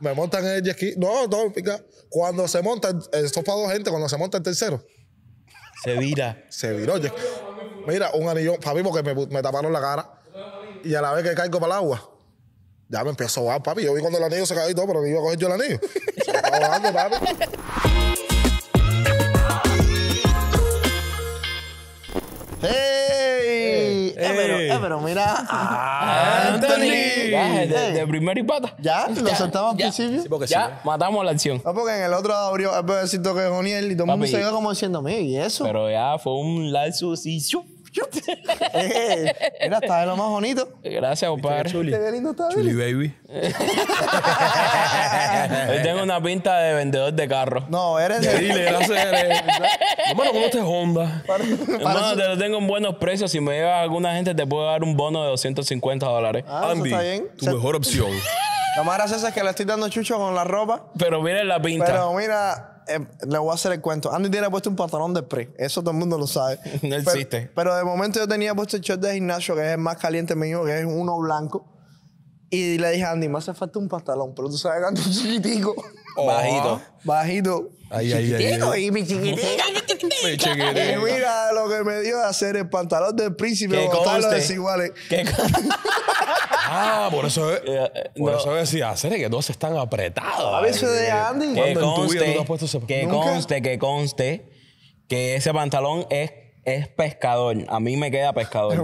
Me montan el jet ski. No, no, pica. Cuando se monta, esto para dos gente, cuando se monta el tercero. Se vira. se viró. Mira, un anillo papi, porque me, taparon la cara. Y a la vez que caigo para el agua, ya me empiezo a ahogar, papi. Yo vi cuando el anillo se cayó y todo, pero no iba a coger yo el anillo. se me papi. ¡Hey! pero mira ah, ah, Anthony. de, primera y pata. Ya, lo soltamos al principio. Sí, porque sí, Ya, matamos la acción. No, porque en el otro abrió el pedacito que es Joniel y todo mundo se como diciendo, mira, ¿y eso? Pero ya fue un lazo y ¡shu! mira, está de lo más bonito. Gracias, compadre. Chuli. Qué lindo está Chuli Baby. Yo tengo una pinta de vendedor de carro. No, eres de. Dile, gracias. Hermano, ¿cómo te Honda? Hermano, te lo tengo en buenos precios. Si me llevas alguna gente, te puedo dar un bono de 250 dólares. Ah, está bien. tu mejor opción. La más graciosa es que le estoy dando chucho con la ropa. Pero miren la pinta. Pero mira, Em, le voy a hacer el cuento. Andy tiene puesto un pantalón de pre. Eso todo el mundo lo sabe. no existe. Pero, de momento yo tenía puesto el short de gimnasio, que es el más caliente mío, que es uno blanco. Y le dije a Andy, me hace falta un pantalón, pero tú sabes que ando chiquitico. Oh. Bajito. Bajito. Ay, ay, chiquitito y mi chiquitita, mi chiquitita. Y mira lo que me dio de hacer el pantalón del príncipe los desiguales. ah, por eso, es. Eh, eh, por eso decía, hacer que dos están apretados. A veces de Andy. Que conste, que conste, que conste que ese pantalón es es pescador. A mí me queda pescador.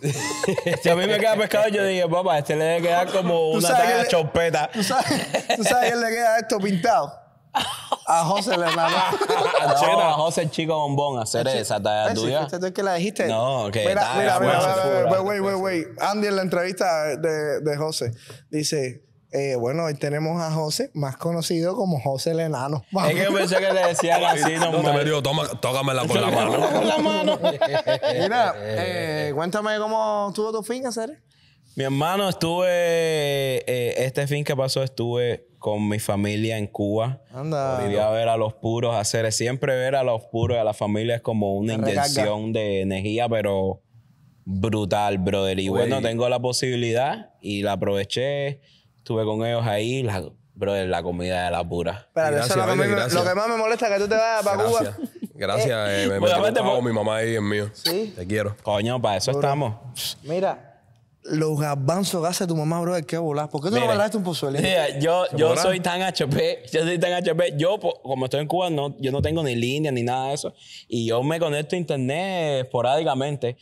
si a mí me queda pescador, yo dije, papá, este le debe quedar como una talla chopeta. ¿tú sabes, ¿Tú sabes que le queda esto pintado? A José Lenano. Enano. a José el chico bombón, a hacer ah, esa talla ah, tuya. ¿Tú que la dijiste? No, que Mira, mira, mira, wait, wait, wait. Andy en la entrevista de, José dice... Eh, bueno, hoy tenemos a José, más conocido como José el Enano. Es que pensé que le decían así No, me dijo tócamela con la mano. con la mano. Mira, eh, cuéntame cómo estuvo tu fin, hacer mi hermano, estuve. Eh, este fin que pasó, estuve con mi familia en Cuba. Anda. a ver a los puros hacer. Siempre ver a los puros y a la familia es como una inyección de energía, pero brutal, brother. Y bueno, tengo la posibilidad y la aproveché. Estuve con ellos ahí. brother, la comida de la pura. Pero eso es lo, que más me molesta es que tú te vayas para Cuba. Gracias. Eh, eh, me, pues, mi mamá ahí es mío. Sí. Te quiero. Coño, para eso estamos. Mira los avanzos que hace tu mamá, bro, es que volar. ¿Por qué tú no volaste un pozole? Mira, yo, yo soy tan HP, yo soy tan HP. Yo, como estoy en Cuba, no, yo no tengo ni línea ni nada de eso. Y yo me conecto a internet esporádicamente.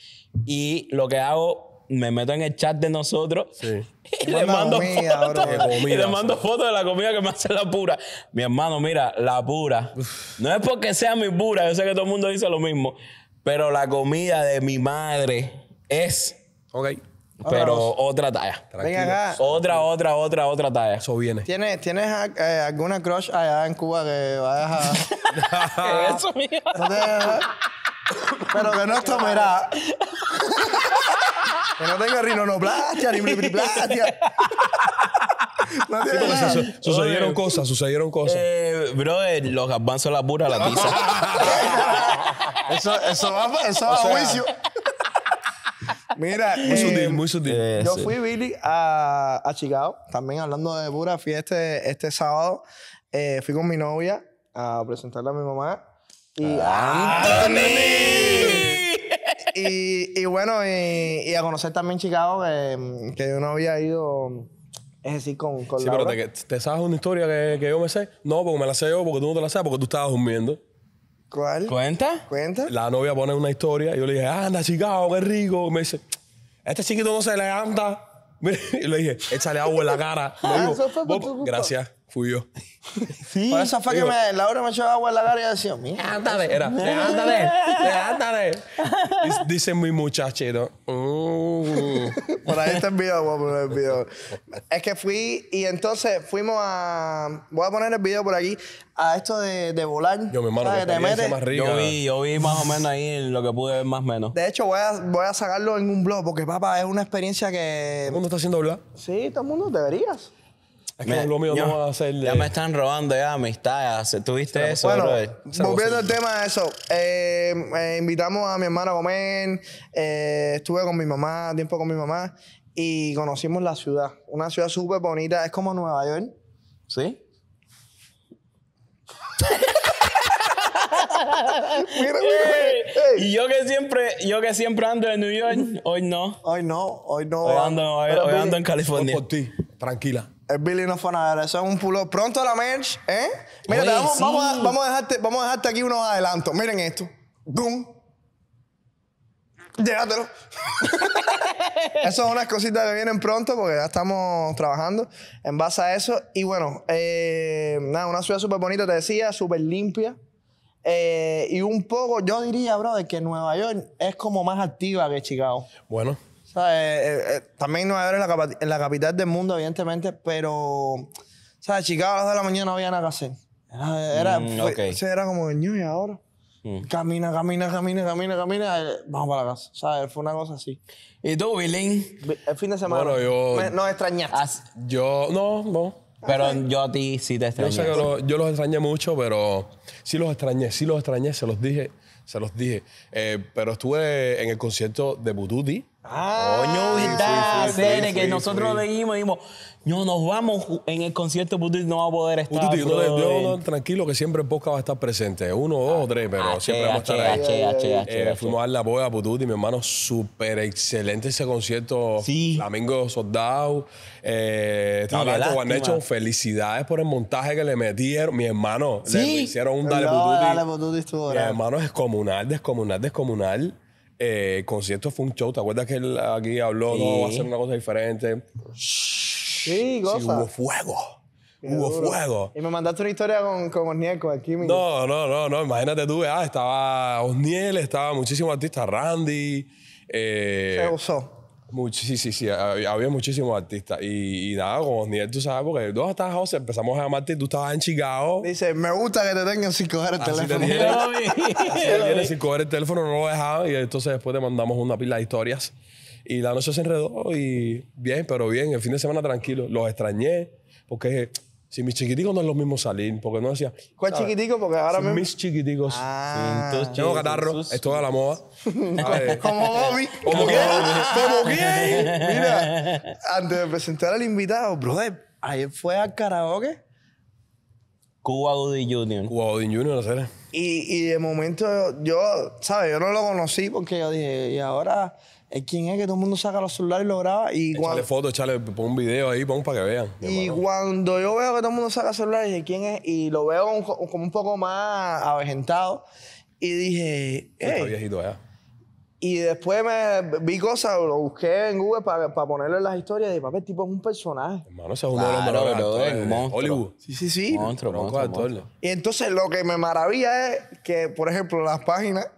Y lo que hago, me meto en el chat de nosotros sí. y, le mando fotos, le mando fotos de la comida que me hace la pura. Mi hermano, mira, la pura. No es porque sea mi pura, yo sé que todo el mundo dice lo mismo, pero la comida de mi madre es... Okay pero otra talla. Otra, otra, otra, otra talla. Eso viene. ¿Tienes, ¿tienes eh, alguna crush allá en Cuba que vayas a. eso, mío? Pero que no tomará. que no tenga rinonoplastia ni bliplastia. No tiene sucedieron cosas, sucedieron cosas. Eh, los garbanzos la pura la pizza. Eso, eso va, eso va a juicio. Mira, muy sutil. Eh, eh, yo fui, Billy, a, a, Chicago, también hablando de pura, fiesta este, sábado, eh, fui con mi novia a presentarle a mi mamá. Y ¡Anthony! Y, y bueno, y, a conocer también Chicago, que, yo no había ido... Es decir, con, con Sí, pero te, sabes una historia que, que, yo me sé. No, porque me la sé yo, porque tú no te la sabes, porque tú estabas durmiendo. ¿Cuál? ¿Cuenta? ¿Cuenta? La novia pone una historia. y Yo le dije, ah, anda, chicao, qué rico. me dice, este chiquito no se levanta. Y le dije, échale agua en la cara. Ah, gracias. Fui yo. Sí. Por eso fue que me, Laura me echó agua en la cara y decía, mira. Levántate, ah, era, levántate, levántate. Dice mi muchachero. Uh". Por ahí está el video, voy a poner el video. Es que fui y entonces fuimos a. Voy a poner el video por aquí. A esto de, volar. Yo, mi hermano, que Más rica. Yo vi, yo vi más o menos ahí lo que pude ver más o menos. De hecho, voy a, voy a sacarlo en un blog porque, papá, es una experiencia que. Todo el mundo está haciendo hablar. Sí, todo el mundo deberías me, Ya me están robando ya amistades. ¿Tuviste eso, Bueno, volviendo al tema de eso. Eh, invitamos a mi hermana a comer. Eh, estuve con mi mamá, tiempo con mi mamá. Y conocimos la ciudad. Una ciudad súper bonita. Es como Nueva York. ¿Sí? Y yo que siempre, yo que siempre ando en New York, hoy no. Hoy no, hoy no. Hoy ando, hoy, hoy ando en California. Por ti, tranquila. El Billy no fue nada, eso es un pulo. Pronto la merch, ¿eh? Mira, vamos, vamos, a, dejarte, vamos a dejarte aquí unos adelantos. Miren esto. ¡Gum! Llévatelo. eso son unas cositas que vienen pronto porque ya estamos trabajando en base a eso. Y bueno, eh, nada, una ciudad súper bonita, te decía, súper limpia. Eh, y un poco, yo diría, bro, de que Nueva York es como más activa que Chicago. Bueno, eh, eh, eh, también no era la, en la capital del mundo, evidentemente, pero, o sea, Chicago a las 2 de la mañana no había nada que hacer. Era, era mm, como el y ahora. Mm. Camina, camina, camina, camina, camina. vamos para la casa. O fue una cosa así. ¿Y tú, Willing? El fin de semana. Bueno, yo. no extrañaste. yo, no, vos. Pero ah, yo a ti sí te extrañé. Yo, yo los extrañé mucho, pero sí los extrañé, sí los extrañé, se los dije se los dije. Eh, pero estuve en el concierto de Bududi. Ah, Coño, verdad, que nosotros leímos y dijimos, no, nos vamos en el concierto, Putut no va a poder estar. yo, tranquilo que siempre en va a estar presente. Uno, dos, ah, tres, pero ah, siempre vamos a estar ah, ahí. Eh, fuimos a dar la voz a Putut y mi hermano, súper excelente ese concierto. Sí. Flamingo Soldado. Eh, hecho felicidades por el montaje que le metieron. Mi hermano, le hicieron un Dale Pututi. Mi hermano es comunal descomunal, descomunal. Eh, el concierto fue un show. ¿Te acuerdas que él aquí habló? No, va a ser una cosa diferente. Sí, goza. hubo fuego. hubo fuego. Y me mandaste una historia con, con Osnieco aquí. no, no, no, no. Imagínate tú, ah, estaba Osniel, estaba muchísimos artistas, Randy. Eh, Se usó. sí, sí, sí, había, muchísimos artistas. Y, nada, con Osniel, tú sabes, porque dos estabas José, empezamos a llamarte, tú estabas en Chicago. Dice, me gusta que te tengan sin coger el teléfono. Te así te sin coger el teléfono, no lo dejaba Y entonces después te mandamos una pila de historias. Y la noche se enredó y bien, pero bien, el fin de semana tranquilo. Los extrañé porque si mis chiquiticos no es lo mismo salir, porque no decía. ¿Cuál chiquitico? Porque ahora Mis chiquiticos. Ah, no tengo catarro, estoy a la moda. Ah, como Bobby. Como quién. Como Mira, antes de presentar al invitado, brother, ayer fue al karaoke. Cuba Junior. Jr. Cuba Jr., la serie. Y, y de momento yo, ¿sabes? Yo no lo conocí porque yo dije, y ahora ¿Quién es que todo el mundo saca los celulares y lo graba. Y echale cuando, foto, echale, pon un video ahí, pon para que vean. Y cuando yo veo que todo el mundo saca celulares, dije, ¿quién es? Y lo veo como un poco más avejentado. Y dije, Está viejito allá. Y después me vi cosas, lo busqué en Google para, para ponerle las historias. Y dije, papá, el tipo es un personaje. Hermano, ese es un de los un monstruo. Hollywood. Sí, sí, sí. Monstruo, monstruo, monstruo. Y entonces lo que me maravilla es que, por ejemplo, las páginas...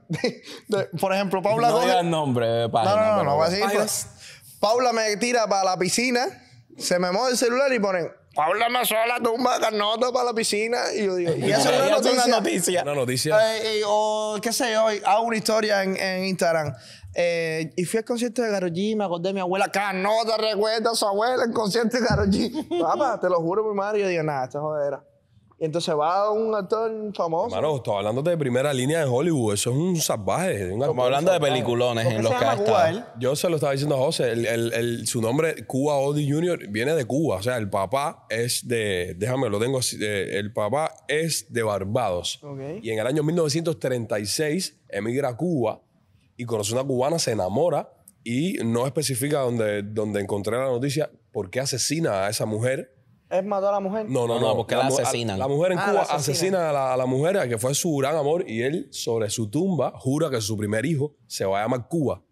por ejemplo, Paula... No digas nombre de página. No, no, no. no, no, Paula me tira para la piscina, se me mueve el celular y ponen Háblame sola, tumba carnota para la piscina. Y yo digo, y eso es una noticia. Una noticia. Una eh, noticia. Eh, o qué sé yo, hago una historia en, Instagram. Eh, y fui al concierto de Karol me acordé de mi abuela, carnota, recuerda a su abuela en concierto de Karol Papá, te lo juro, mi madre. Yo digo, nada, esta jodera entonces va a un actor famoso. Hermano, estaba hablando de primera línea de Hollywood. Eso es un salvaje. Como hablando de peliculones en los que Yo se lo estaba diciendo a José. su nombre, Cuba Odi Jr., viene de Cuba. O sea, el papá es de... Déjame, lo tengo así. Eh, el papá es de Barbados. Y en el año 1936 emigra a Cuba y conoce a una cubana, se enamora y no especifica dónde donde encontré la noticia por qué asesina a esa mujer ¿Es mató a la mujer? No, no, no, porque la, asesinan. La, mujer en ah, Cuba asesina, a, la, mujer, que fue su gran amor, y él sobre su tumba jura que su primer hijo se va a llamar Cuba.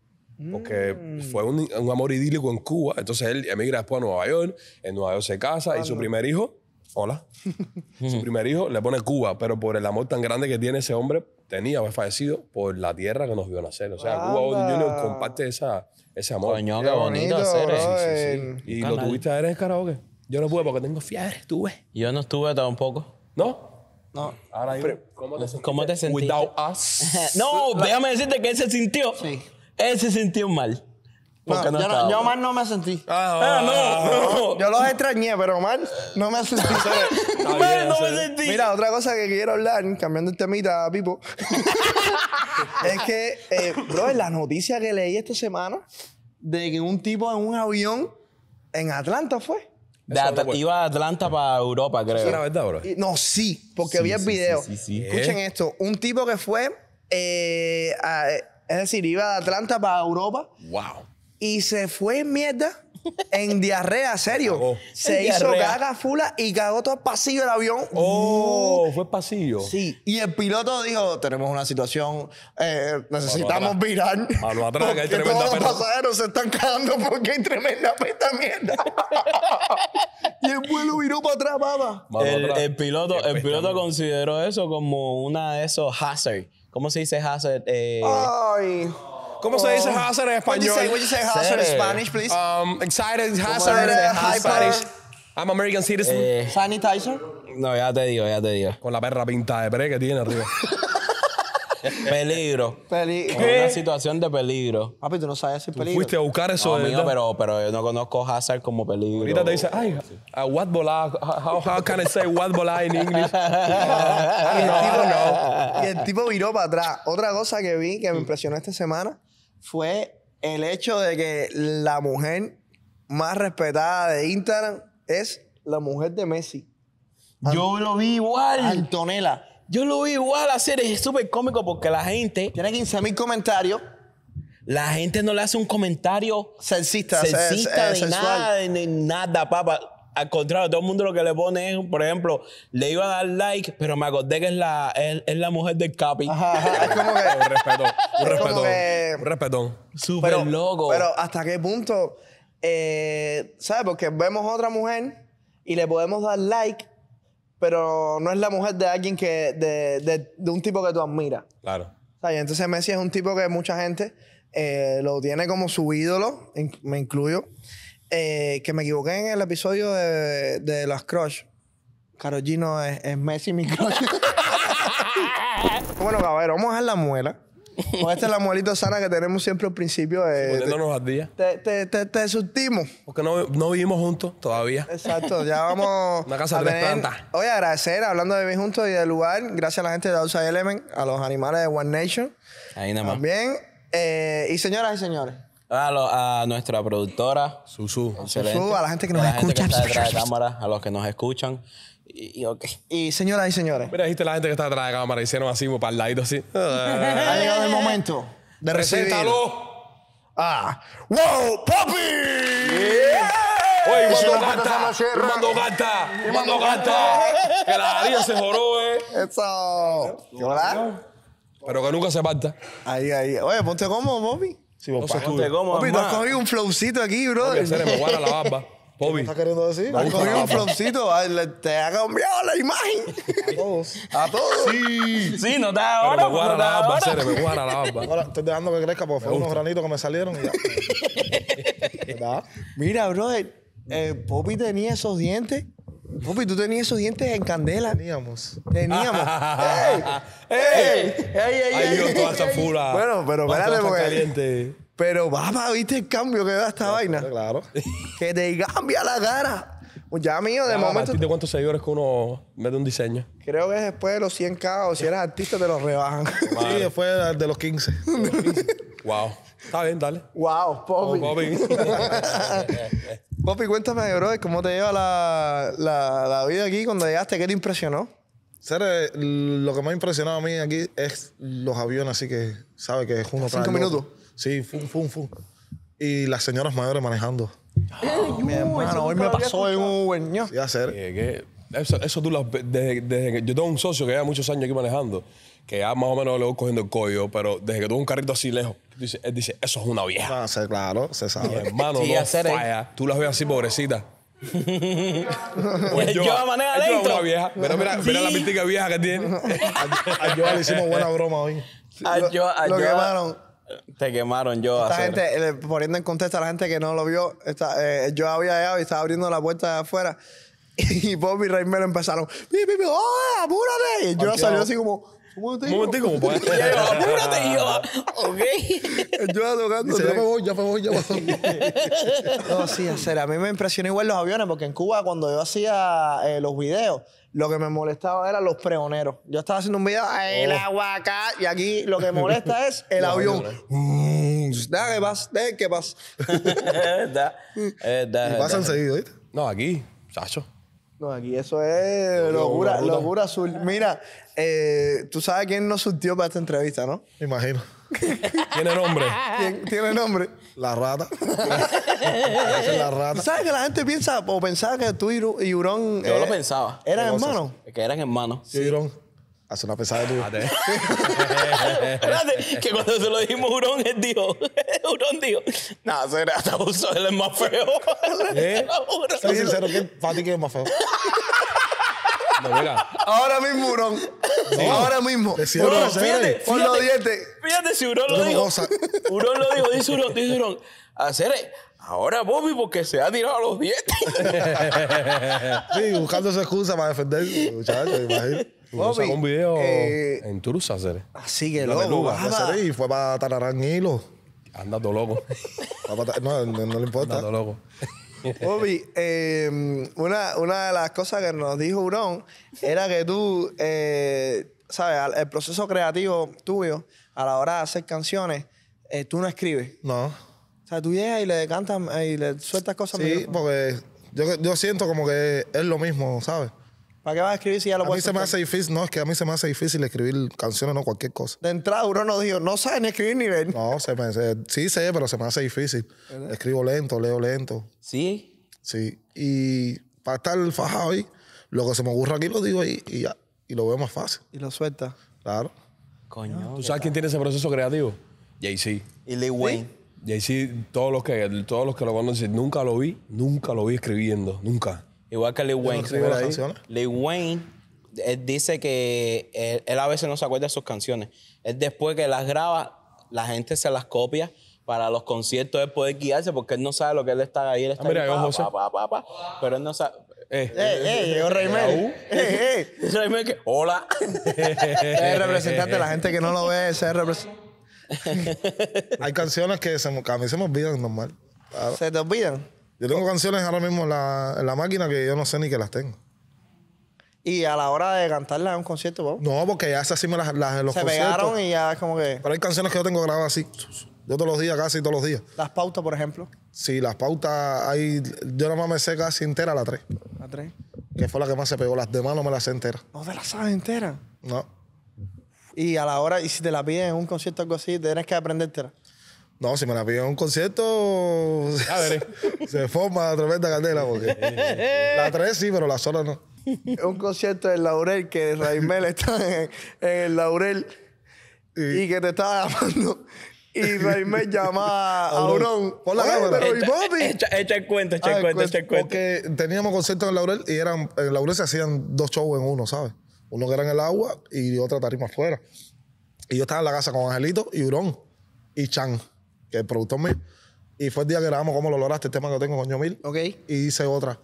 Porque mm. fue un, amor idílico en Cuba. Entonces él emigra después a Nueva York. En Nueva York se casa y su primer hijo, hola, su primer hijo le pone Cuba. Pero por el amor tan grande que tiene ese hombre, tenía, fue fallecido por la tierra que nos vio nacer. O sea, Cuba Cuba Junior comparte ese amor. Coño, qué bonito, hacer ¿Y lo tuviste a ver en el karaoke? Yo no pude porque tengo fiebre, estuve. Yo no estuve tampoco. ¿No? No. Ahora ¿Cómo te sentiste? ¿Cómo Without us. no, déjame decirte que él se sintió. Sí. Él se sintió mal. yo, no, mal no me sentí. Ah, ah, ah no, ah, Yo los extrañé, pero mal no me sentí. no me sentí. Mira, otra cosa que quiero hablar, cambiando el temita, Pipo, es que, eh, bro, la noticia que leí esta semana de que un tipo en un avión en Atlanta fue iba a Atlanta para Europa, creo. verdad, bro? no, sí, porque vi el video. Escuchen eh. esto. Un tipo que fue, eh, es decir, iba de Atlanta para Europa Wow. y se fue en mierda en diarrea, serio. Se hizo caga gaga fula y cagó todo el pasillo del avión. Oh, oh, fue pasillo. Sí. Y el piloto dijo: Tenemos una situación, eh, necesitamos virar. atrás, que hay porque todos los pasajeros se están cagando porque hay tremenda pesta mierda. y el vuelo viró para atrás, papá. El, piloto, el piloto consideró eso como una de esos hazards. ¿Cómo se dice hazard? Eh, Ay. ¿Cómo se dice oh. hazard en español? ¿Cómo se dice hazard en Spanish, please? Um, excited, hazard, hyper. I'm American citizen. Eh, Sanitizer. No, ya te digo, ya te digo. Con la perra pintada de pre que tiene arriba. peligro. Peligro. Una situación de peligro. Papi, tú no sabes si peligro. Fuiste a buscar eso. No, pero, pero yo no conozco hazard como peligro. Ahorita te dice, ay, what bola, how, how can I say what bola in English? tipo no. Y el tipo viró para atrás. Otra cosa que vi que me impresionó esta semana fue el hecho de que la mujer más respetada de Instagram es la mujer de Messi. Yo lo vi igual. Antonella. Yo lo vi igual hacer, es súper cómico porque la gente. Tiene 15 mil comentarios. La gente no le hace un comentario. Sensista. Sensista nada, de nada, papá al contrario, todo el mundo lo que le pone es, por ejemplo, le iba a dar like, pero me acordé que es la, es, la mujer del Capi. Ajá, es como que. un respetón. Un respetón. Un respetón. Súper loco. Pero hasta qué punto. Eh, ¿Sabes? Porque vemos otra mujer y le podemos dar like, pero no es la mujer de alguien que. de, un tipo que tú admiras. Claro. Entonces Messi es un tipo que mucha gente eh, lo tiene como su ídolo, me incluyo. Eh, que me equivoqué en el episodio de, de los crush. Karol es, Messi mi crush. bueno, caballero, vamos a dejar la muela. con esta es la muelita sana que tenemos siempre al principio. De, los al día. Te, te, te, sustimos. Porque no, no, vivimos juntos todavía. Exacto, ya vamos. Una casa de tres plantas. agradecer, hablando de vivir juntos y del lugar, gracias a la gente de Outside Element, a los animales de One Nation. Ahí nada más. También. Eh, y señoras y señores. A, a nuestra productora. Susu. excelente. a la gente que nos a la escucha. que está pues, detrás de cámara, a los que nos escuchan. Y, y señoras y señores. Mira, dijiste la gente que está detrás de cámara. Hicieron así, para el ladito así. ha llegado el momento de Preséntalo. Ah. ¡Wow, papi! Yeah. Oye, mando gata, mando gata, mando gata. Que la vida se joró, eh. Eso. ¿Qué Pero que nunca se parta. Ahí, ahí. Oye, ponte cómodo, poppy si vos no Ponte tú has cogido un flowcito aquí, bro. Se me guarda la barba. ¿Qué ¿Estás queriendo decir? Has cogido un flowcito. Te ha cambiado la imagen. A todos. A todos. Sí. Sí, no te ahora. me guarda la barba, me guarda la barba. Ahora, estoy dejando que crezca porque fueron unos granitos que me salieron y ya. ¿Verdad? Mira, brother. Eh, Poppy tenía esos dientes Papi, tú tenías esos dientes en candela. Teníamos. Teníamos. ¡Ey! ¡Ey! ¡Ey, ey, Ay, Dios, toda esa Bueno, pero espérate, porque... Caliente. Pero, papá, ¿viste el cambio que da esta vaina? Claro. Que te cambia la cara. Pues ya mío, de ah, momento... ¿De cuántos seguidores que uno mete un diseño? Creo que es después de los 100K o si eres artista te los rebajan. Sí, después de los 15. Wow. Está bien, dale. Wow, Poppy. Oh, Papi, cuéntame, bro, ¿cómo te lleva la, la, vida aquí cuando llegaste? ¿Qué te impresionó? Ser, eh, lo que más ha impresionado a mí aquí es los aviones, así que, ¿sabes? Que es uno ¿Cinco minutos? Sí, fum, fum, fum. Y las señoras mayores manejando. mi hermano, hoy me pasó en un hueño. eso, tú lo desde, yo tengo un socio que lleva muchos años aquí manejando, que ya más o menos luego voy cogiendo el código, pero desde que tuvo un carrito así lejos, dice, él dice, eso es una vieja. Ah, claro, se sabe. hermano, eh. Tú la ves así, pobrecita. Pues Yo la manejo yo una vieja. Mira, mira, mira la pintica vieja que tiene. A yo le hicimos buena broma hoy. A yo a Lo quemaron. Te quemaron yo. Esta gente, eh, poniendo en contexto a la gente que no lo vio, esta, eh, yo había llegado y estaba abriendo la puerta de afuera. Y Bobby y Raimelo empezaron, ¡Pi, pi, pi! oh apúrate! Y yo salió así como, ¿Cómo te Un puedes. apúrate. yo, ok. yo tocando. ya me voy, ya me voy, ya me voy. no, sí, en serio. A mí me impresionó igual los aviones, porque en Cuba, cuando yo hacía eh, los videos, lo que me molestaba eran los pregoneros. Yo estaba haciendo un video, el oh. aguacate, y aquí lo que molesta es el avión. Mm, Dale, pasa de que vas. es verdad. Es verdad. Y pasan seguido, ¿viste? No, aquí, chacho. No, aquí eso es locura, locura, azul. Mira, eh, tú sabes quién nos surtió para esta entrevista, ¿no? Me imagino. ¿Tiene nombre? ¿Tiene nombre? La rata. la rata. sabes que la gente piensa o pensaba que tú y Urón. Yo lo eh, pensaba. ¿Eran hermanos? Que eran hermanos. Sí. Hace una tú. Espérate, que cuando se lo dijimos Hurón, él dijo, Hurón dijo, No, será hasta uso, él es más feo. ¿Eh? Soy sincero, que para ti que es más feo. ahora mismo, Hurón. Ahora mismo. Hurón, fíjate, los dientes. Fíjate si Hurón lo dijo. Hurón lo dijo, dice Hurón, dice Hurón. Hacer eh, ahora Bobby porque se ha tirado a los dientes. sí, buscando su excusa para defenderse, muchachos, imagínate. Yo un video eh, en Turusa, hacer. Así que loco, Y fue para Tararán Hilo. Andando loco. no, no, le importa. Andando loco. Bobby, em, una, una, de las cosas que nos dijo Urón era que tú, eh, ¿sabes? El proceso creativo tuyo a la hora de hacer canciones, eh, tú no escribes. No. O sea, tú llegas y le cantas y le sueltas cosas. Sí, porque yo siento como que es lo mismo, ¿sabes? qué vas a escribir si ya lo a mí se me hace difícil, no, es que a mí se me hace difícil escribir canciones, no cualquier cosa. De entrada, uno no dijo, no sabe ni escribir ni ver. No, sí sé, pero se me hace difícil. Escribo lento, leo lento. ¿Sí? Sí. Y para estar fajado ahí, lo que se me ocurra aquí lo digo y lo veo más fácil. Y lo suelta. Claro. Coño. Ah, ¿Tú sabes quién tiene ese proceso creativo? Jay-Z. Y Lee Wayne. jay Jay-Z, todos los que todos los que lo conocen, nunca lo vi, nunca lo vi escribiendo, nunca. Igual que Lil Wayne. Lee Wayne eh, dice que él, a veces no se acuerda de sus canciones. Es después que las graba, la gente se las copia para los conciertos él poder guiarse porque él no sabe lo que él está ahí. Él está pero él no sabe. Eh, eh, eh, eh, Eh, eh. que, hola. es representante, la gente que no lo ve, es Hay canciones que, se, a mí se me olvidan normal. ¿Se te olvidan? Yo tengo canciones ahora mismo en la, máquina que yo no sé ni que las tengo. Y a la hora de cantarlas en un concierto, vos? No, porque ya esas sí me las, las Se pegaron y ya es como que. Pero hay canciones que yo tengo grabadas así. Yo todos los días, casi todos los días. Las pautas, por ejemplo. Sí, las pautas hay. Yo nada más me sé casi entera la 3. La 3. Que fue la que más se pegó. Las demás no me las sé entera. ¿No te las sabes entera? No. Y a la hora, y si te la piden en un concierto o algo así, tienes que aprendértela. No, si me la pido en un concierto, a ah, se forma la tremenda candela. Porque la tres sí, pero la sola no. Un concierto del Laurel, que Raimel está en, el Laurel y, que te estaba llamando y Raimel llamaba a Urón. Por la cámara. Pero echa, Bobby. Echa, el cuento, echa ah, cuenta. Pues, porque teníamos conciertos en Laurel y eran, en Laurel se hacían dos shows en uno, ¿sabes? Uno que era en el agua y otra tarima afuera. Y yo estaba en la casa con Angelito y Urón y Chan que es el productor mío. Y fue el día que grabamos cómo lo lograste, el este tema que tengo con Mil. Ok. Y hice otra.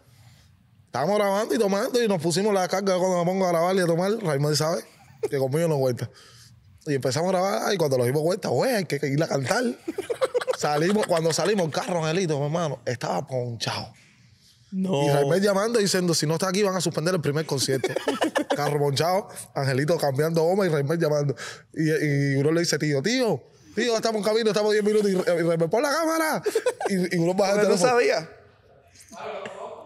Estábamos grabando y tomando y nos pusimos la carga cuando me pongo a grabar y a tomar. Raimel sabe que conmigo no vuelta. Y empezamos a grabar y cuando lo dimos vuelta, güey, hay que ir a cantar. salimos, cuando salimos, el carro, Angelito, mi hermano, estaba ponchado. Y Raimel llamando y diciendo, si no está aquí van a suspender el primer concierto. carro ponchado, Angelito cambiando goma y Raimel llamando. Y, y uno le dice, tío, tío, Tío, estamos en camino, estamos 10 minutos y, me pon la cámara. Y, y uno baja el teléfono. no sabía?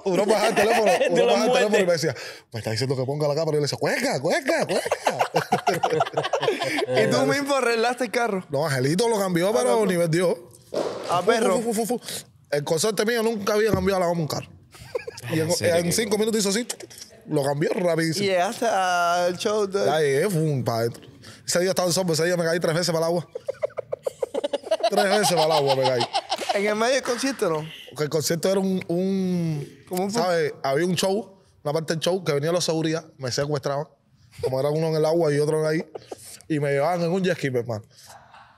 Uno baja el teléfono, uno el teléfono y me decía, me está diciendo que ponga la cámara. Y yo le decía, cueca, cueca, cueca. ¿Y tú mismo arreglaste el carro? No, Angelito lo cambió, ah, pero pues. ni vendió. A ah, perro. El consorte mío nunca había cambiado la goma un carro. Y en, 5 cinco minutos hizo así, lo cambió rapidísimo. Y hasta el show de... Ahí, es un pa' Ese día estaba en sombra, ese día me caí tres veces para el agua. tres veces para el agua me caí. ¿En el medio del concierto no? Porque el concierto era un. ¿Cómo fue? ¿Sabes? Había un show, una parte del show, que venía los seguridad, me secuestraban. Como era uno en el agua y otro ahí. Y me llevaban en un jet ski, hermano.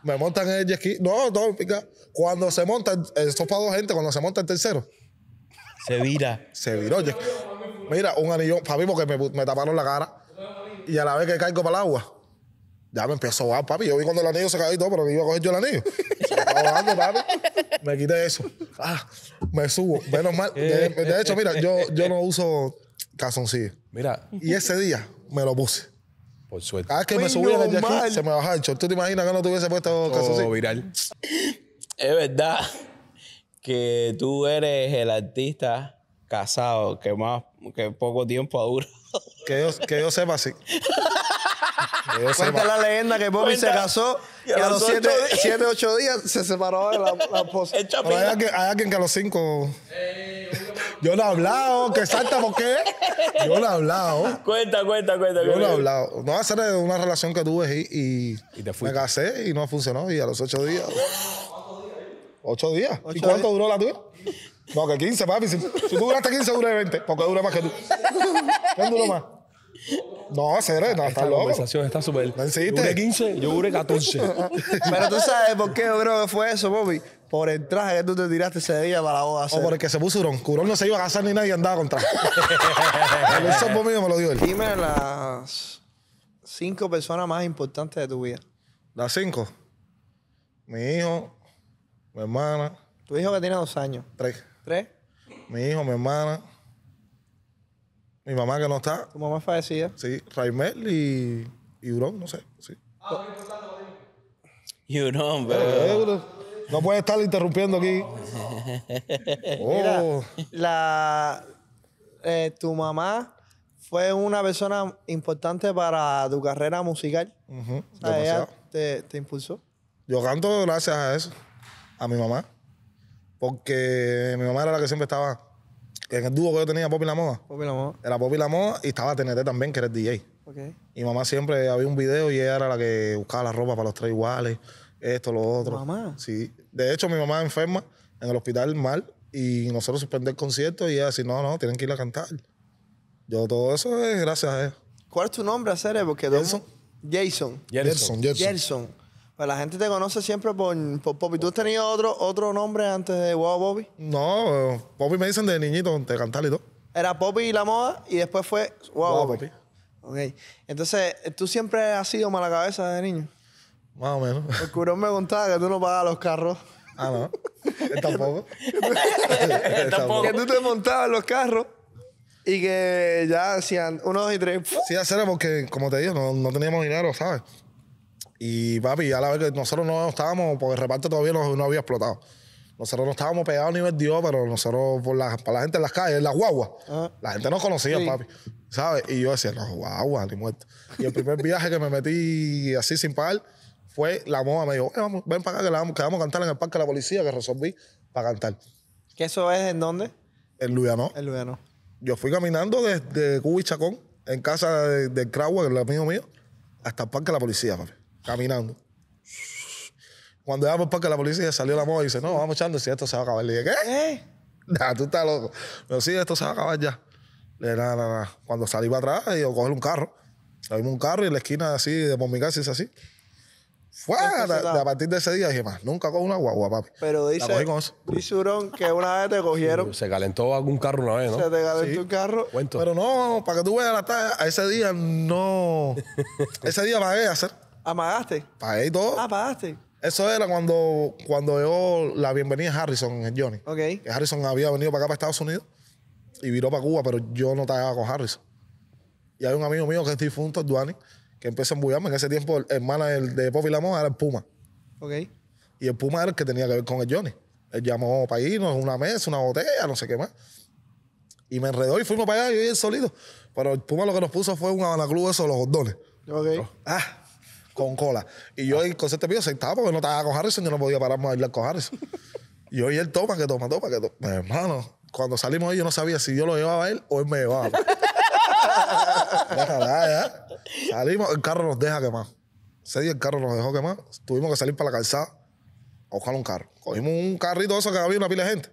Me montan en el jet ski. No, no, pica. Cuando se monta, esto es para dos gente, cuando se monta el tercero. Se vira. Se viró. Mira, un anillón para mí porque me, me taparon la cara. Y a la vez que caigo para el agua, ya me empezó a bajar papi. Yo vi cuando el anillo se cayó y todo, pero no iba a coger yo el anillo. me papi. Me quité eso. Ah, me subo. Menos mal. De, hecho, mira, yo, yo no uso calzoncillos. Mira. Y ese día me lo puse. Por suerte. ah que me subía desde el se me bajó el short. ¿Tú te imaginas que no te hubiese puesto calzoncillos? Es verdad que tú eres el artista casado que más que poco tiempo dura Que yo, sepa, así. Cuenta la leyenda que Bobby se casó y a, los 7, 8 días se separó de la, la Pero hay alguien, que a los 5. Yo no he hablado, que salta porque yo no he hablado. Cuenta, cuenta, cuenta. Yo no he hablado. No, hacer de una relación que tuve y, y, ¿Y te me casé y no funcionó. Y a los ocho días. ¿Ocho días? ¿Y cuánto duró la tuya? No, que 15, papi. Si, si tú duraste 15, duré 20, porque dura más que tú. ¿Quién duró más? No, cero, no, está loco. La conversación está súper. Yo 15, yo duré 14. Pero tú sabes por qué yo creo que fue eso, Bobby. Por el traje que tú te tiraste ese día para la boda. O por el que se puso Urón. Curón no se iba a casar ni nadie andaba contra Eso el por mío me lo dio él. Dime las cinco personas más importantes de tu vida. Las cinco. Mi hijo, mi hermana. Tu hijo que tiene dos años. Tres. ¿Tres? Mi hijo, mi hermana, mi mamá que no está. Tu mamá fallecida. Sí, Raimel y, y no sé. Sí. Ah, y Urón, eh, pero. Eh, no puedes estar interrumpiendo aquí. Oh. la, eh, tu mamá fue una persona importante para tu carrera musical. te, te impulsó. Yo canto gracias a eso, a mi mamá. Porque mi mamá era la que siempre estaba en el dúo que yo tenía, Pop y la Era Pop y la y estaba TNT también, que era DJ. Y mamá siempre había un video y ella era la que buscaba la ropa para los tres iguales, esto, lo otro. ¿Mamá? Sí. De hecho, mi mamá enferma en el hospital mal y nosotros suspendemos el concierto y ella decía, no, no, tienen que ir a cantar. Yo todo eso es gracias a ella. ¿Cuál es tu nombre, Cere? Porque Jason. Jason. Jason. Pues la gente te conoce siempre por, Poppy. ¿Tú has tenido otro, otro nombre antes de Wow Poppy? No, Poppy me dicen de niñito, de cantar y todo. Era Poppy y la moda y después fue Wow, Poppy. Ok. Entonces, ¿tú siempre has sido mala cabeza de niño? Más o menos. El curón me contaba que tú no pagabas los carros. Ah, no. tampoco. tampoco. Que tú te montabas los carros y que ya hacían uno, dos y tres. Sí, hacer porque, como te digo, no teníamos dinero, ¿sabes? Y papi, ya la vez que nosotros no estábamos, porque el reparto todavía no, había explotado. Nosotros no estábamos pegados a nivel Dios, pero nosotros, por para la gente en las calles, en las guaguas, ah. la gente no conocía, papi. ¿Sabes? Y yo decía, no, guagua, ni muerto. Y el primer viaje que me metí así sin pagar fue la moda. Me dijo, vamos, ven para acá que, vamos, a cantar en el parque de la policía, que resolví para cantar. qué eso es en dónde? En Luyanó. En Luyanó. Yo fui caminando desde Cuba y Chacón, en casa del de es el amigo mío, hasta el parque de la policía, papi caminando. Cuando llegamos pues, para que la policía salió la moda y dice, no, vamos echando, si esto se va a acabar. Le dije, ¿qué? ¿Eh? tú estás loco. Pero sí, esto se va a acabar ya. Le dije, nada, nada, Cuando salí para atrás, yo cogí un carro. Le un carro y en la esquina así, de por mi casa, es así. Fue, a, partir de ese día dije, más, nunca cojo una guagua, papi. Pero dice, dice Urón que una vez te cogieron. Se calentó algún carro una vez, ¿no? Se te calentó un carro. Pero no, para que tú veas la talla, ese día no. ese día a hacer. ¿Apagaste? Para y todo. Ah, Eso era cuando, cuando yo la bienvenida a Harrison, en Johnny. Ok. Harrison había venido para acá, para Estados Unidos, y viró para Cuba, pero yo no estaba con Harrison. Y hay un amigo mío que es difunto, Duani, que empezó a embullarme. En ese tiempo, el hermano de la Moja era el Puma. Ok. Y el Puma era el que tenía que ver con el Johnny. Él llamó para irnos, una mesa, una botella, no sé qué más. Y me enredó y fuimos para allá, yo y el solito. Pero el Puma lo que nos puso fue un Habana Club, eso, los gordones. Ok. ah, con cola. Y yo, y con este pido sentado porque no estaba con Harrison, yo no podía pararme a bailar con Harrison. y yo, y él toma, que toma, toma, que toma. Mi pues, hermano, cuando salimos ahí, yo no sabía si yo lo llevaba a él o él me llevaba. Salimos, el carro nos deja quemar. Ese día el carro nos dejó quemar. Tuvimos que salir para la calzada a buscar un carro. Cogimos un carrito eso que había una pila de gente.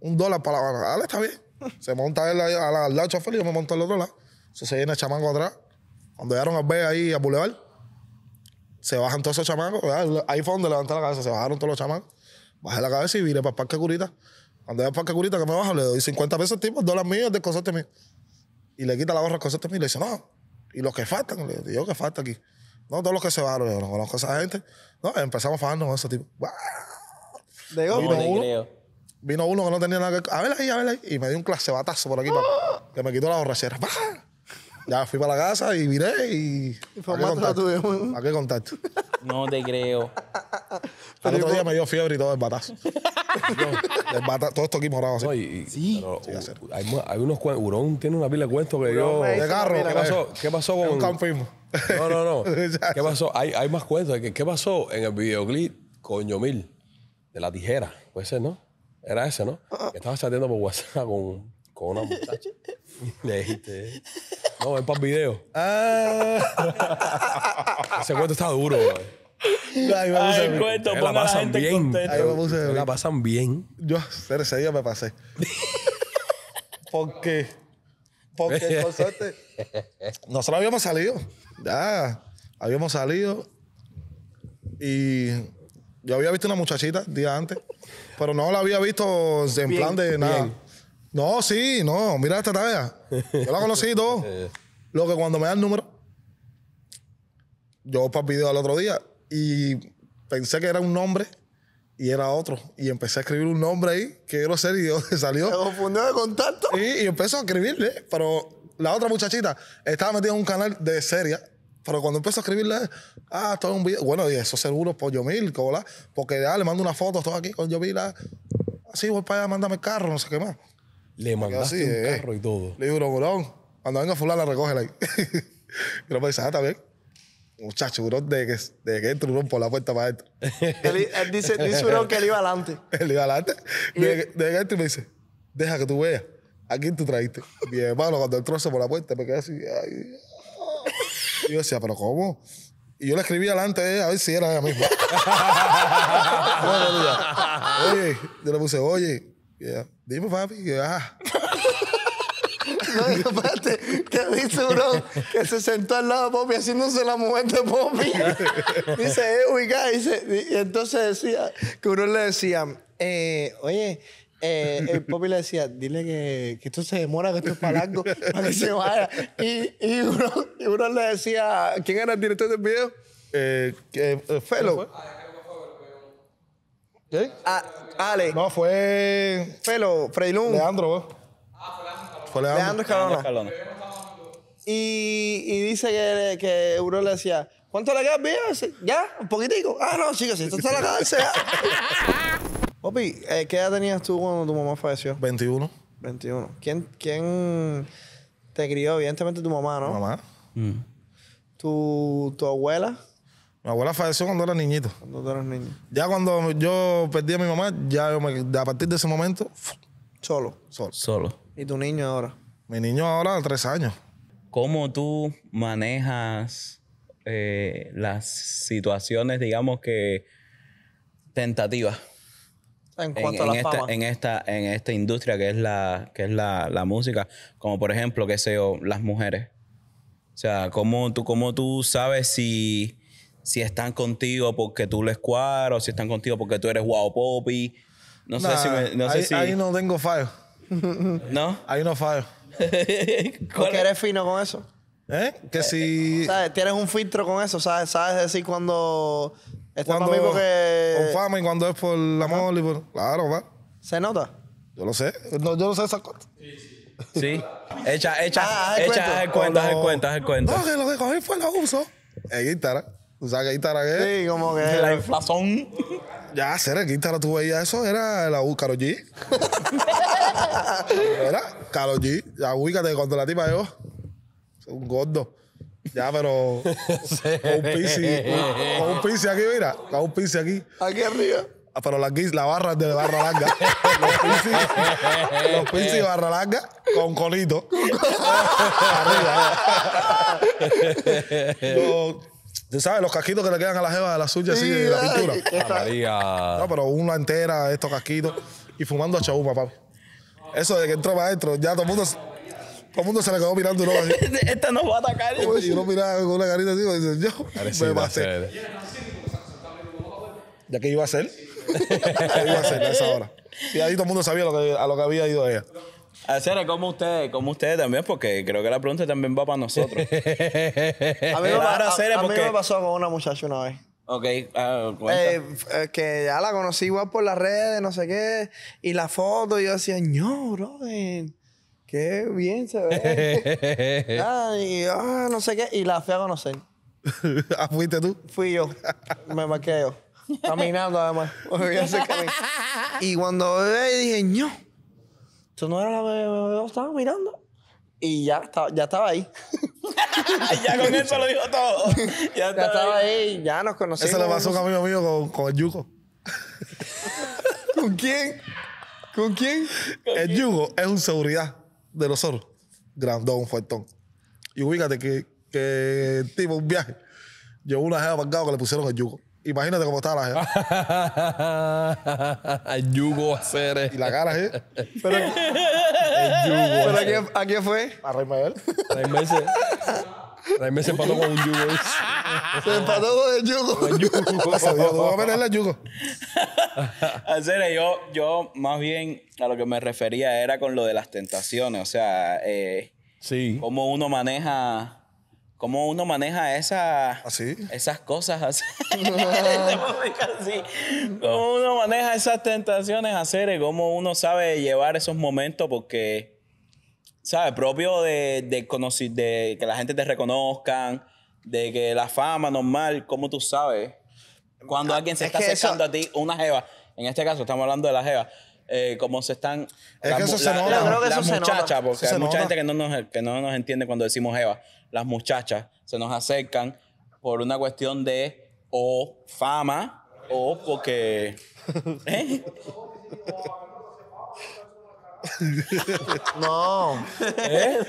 Un dólar para la banana. Dale, está bien. Se monta él al lado del chofer y yo me monto al otro lado. Eso se llena el chamango atrás. Cuando llegaron a ver ahí a Boulevard, se bajan todos esos chamacos. Ahí fue donde levanté la cabeza. Se bajaron todos los chamacos. Bajé la cabeza y vine para el Parque Curita. Cuando voy al Parque Curita, que me bajo, le doy 50 pesos al tipo, dólares míos, de de mío. Y le quita la gorra al mío y le dice, no. Y los que faltan, le digo, ¿qué falta aquí. No, todos los que se bajaron, yo no conozco a esa gente. No, empezamos a fajarnos con esos tipo. De digo, No, uno, vino uno que no tenía nada que. A ver ahí, a ver ahí. Y me dio un clase batazo por aquí, ¡Ah! que me quitó la borrachera. ¡Bah! Ya fui para la casa y miré y. ¿Para qué contacto? No te creo. El otro día me dio fiebre y todo el batazo. todo esto aquí morado así. sí. hay, unos cuentos. Hurón tiene una pila de cuentos que yo. ¿De carro? ¿Qué pasó, ¿Qué pasó con.? Un No, no, no. ¿Qué pasó? Hay, hay más cuentos. ¿Qué, pasó en el videoclip coño mil De la tijera. Puede ser, ¿no? Era ese, ¿no? Ah. estaba chateando por WhatsApp con, con una muchacha. Eh. No, es para el video. Ah. Ese cuento está duro, güey. cuento, la pasan bien. La pasan bien. Yo, ese día me pasé. ¿Por Porque por nosotros habíamos salido. Ya, habíamos salido. Y yo había visto una muchachita días antes, pero no la había visto en plan de nada. No, sí, no. Mira esta tarea. Yo la conocí todo. Eh. Lo que cuando me da el número, yo para el video al otro día y pensé que era un nombre y era otro. Y empecé a escribir un nombre ahí que quiero ser y salió. Se confundió de contacto. Y, y empezó a escribirle. Pero la otra muchachita estaba metida en un canal de serie. Pero cuando empecé a escribirle, ah, es un video. Bueno, y eso seguro por pues, mil ¿cómo Porque ya ah, le mando una foto, estoy aquí con Yomil. Así, ah, voy para allá, mándame el carro, no sé qué más. Le mandaste un carro y todo. Le digo, un burón, cuando venga la recógela ahí. y me dice, ah, Muchacho, de que, de que entre por la puerta para adentro. él, dice, dice que él iba adelante. él iba adelante. De, de que y me dice, deja que tú veas. ¿A quién tú trajiste? Mi hermano, cuando entró por la puerta, me quedé así. Y yo decía, ¿pero cómo? Y yo le escribí adelante a ver si era ella misma. oye, yo le puse, oye, Yeah. Dime, papi, que ah. No, espérate, ¿qué dice bro que se sentó al lado de Poppy haciéndose la mujer de Poppy. dice, eh, hey, uy, dice, y entonces decía, que uno le decía, eh, oye, eh, el Poppy le decía, dile que, esto se demora, que esto es para largo, para que se vaya. Y, y, uno, uno le decía, ¿quién era el director del video? Eh, eh Fellow. ¿Qué? Ah, Ale. No, fue. Felo, Freddy Leandro, Ah, fue Leandro. Fue Leandro Escalona. Y, dice que, que le decía, ¿cuánto le quedas, viejo? ¿Ya? ¿Un poquitico? Ah, no, chicos, si esto está la cabeza. Opi, eh, ¿qué edad tenías tú cuando tu mamá falleció? 21. 21. ¿Quién, quién te crió? Evidentemente tu mamá, ¿no? Mamá. Mm. ¿Tu, ¿Tu abuela? Mi abuela falleció cuando era niñito. Cuando eras niño. Ya cuando yo perdí a mi mamá, ya a partir de ese momento. Solo. Solo. ¿Y tu niño ahora? Mi niño ahora, tres años. ¿Cómo tú manejas eh, las situaciones, digamos que tentativas? En cuanto a la Esta, en, esta, en esta industria que es la, que es la, música, como por ejemplo, que sé las mujeres. O sea, ¿cómo tú, cómo tú sabes si si están contigo porque tú les o si están contigo porque tú eres wow Popi. No sé si no sé si... ahí no tengo fallo. ¿No? Ahí no fallo. porque eres fino con eso. ¿Eh? Que eh, si. Eh, ¿Sabes? Tienes un filtro con eso, ¿sabes? Sabes decir cuando. Está cuando es mí porque. Con fama y cuando es por la amor y por. Claro, va. ¿Se nota? Yo lo sé. yo lo sé esa cosa. Sí, sí. sí. Echa, echa, echa, ah, cuenta, haz el cuenta, haz el cuento, haz el cuenta. No, que lo que cogí fue la uso. En Instagram. O sea, que ahí es. Sí, como que. La inflación. Ya, será que guitarra tú veías eso, era la U, Karo G. era Karo G. Ya, ubícate cuando la tipa llegó. Un gordo. Ya, pero. con un pisi. Con un pisi aquí, mira. Con un pisi aquí. Aquí arriba. Ah, pero la, barra de barra larga. los Los de barra larga con colito. arriba. ¿Tú sabes? Los casquitos que le quedan a la jeva de la suya, así, de la pintura. Ah, no, pero una entera, estos casquitos. Y fumando a chauma, papi. Eso de que entró maestro, ya todo el mundo... Todo mundo se le quedó mirando uno así. Este no va a atacar. Y uno miraba con una carita así, dice, yo me hacer. ¿Ya qué iba a hacer? ¿Qué iba a hacer a esa hora? Y ahí todo el mundo sabía a lo que había ido ella. Hacer eh, como ustedes, como ustedes también, porque creo que la pregunta también va para nosotros. a mí, me, me pasó con una muchacha una vez. Ok, ah, eh, que ya la conocí igual por las redes, no sé qué, y la foto, yo decía, no, bro. qué bien se ve. Ah, ah, no sé qué, y la fui a conocer. Ah, fuiste tú? Fui yo, me marqué yo, caminando además. y cuando dije, no no era la estaba mirando. Y ya estaba, ya estaba ahí. ya con eso lo dijo todo. Ya estaba, ahí, ya nos conocimos. Eso le pasó a un amigo mío con, el yugo. ¿Con quién? ¿Con quién? el Yugo es un seguridad de nosotros. Grandón, fuertón. Y ubícate que, que un viaje, llevó una jeva marcado que le pusieron el Yugo. Imagínate cómo estaba la gente. Yugo Ceres. Y la cara, ¿eh? Pero, ¿Pero a, quién, a, quién, fue? A Rey Raimael se, se empató con un yugo. se empató con el yugo. yo a ver el yugo. En yo, yo más bien a lo que me refería era con lo de las tentaciones. O sea, eh, cómo uno maneja cómo uno maneja esa, ¿Ah, esas cosas así. cómo uno maneja esas tentaciones hacer, cómo uno sabe llevar esos momentos, porque, ¿sabes? Propio de, de, de que la gente te reconozcan, de que la fama normal, ¿cómo tú sabes? Cuando ah, alguien se está acercando a ti, una jeva, en este caso estamos hablando de la jeva, eh, cómo se están es que eso se nota. La, porque hay mucha gente que no, nos, que no nos entiende cuando decimos jeva las muchachas se nos acercan por una cuestión de o fama o porque... ¿eh? No. ¿Eh?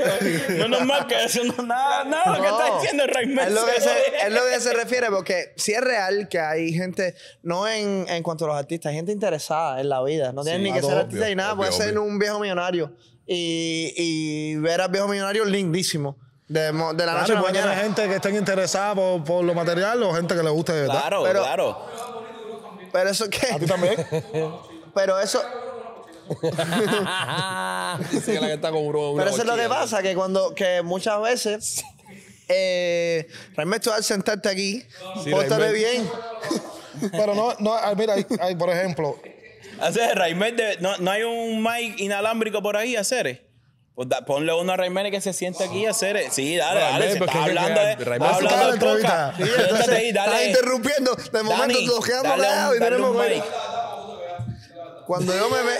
No es más que eso nada, nada no. lo que está diciendo Es lo que, se, es lo que se refiere, porque sí es real que hay gente, no en, en cuanto a los artistas, hay gente interesada en la vida. No tienen ni que ser artista ni nada, puede ser un viejo millonario. Y, y ver al viejo millonario lindísimo. De, la noche a mañana. gente que estén interesada por, por, lo material o gente que le guste de verdad. Claro, pero, claro. Pero eso qué. A ti también. pero eso. la que está con pero eso es lo que pasa, que cuando, que muchas veces. Eh, realmente al sentarte aquí, sí, póstale bien. pero no, no, mira, hay, por ejemplo. Hacer, no, no hay un mic inalámbrico por ahí, haceres eh. Pues ponle uno a Raimene que se siente aquí a hacer. E-, sí, dale, dale. hablando de. Hablando interrumpiendo. De momento todos quedamos dale y tenemos Cuando yo me ve,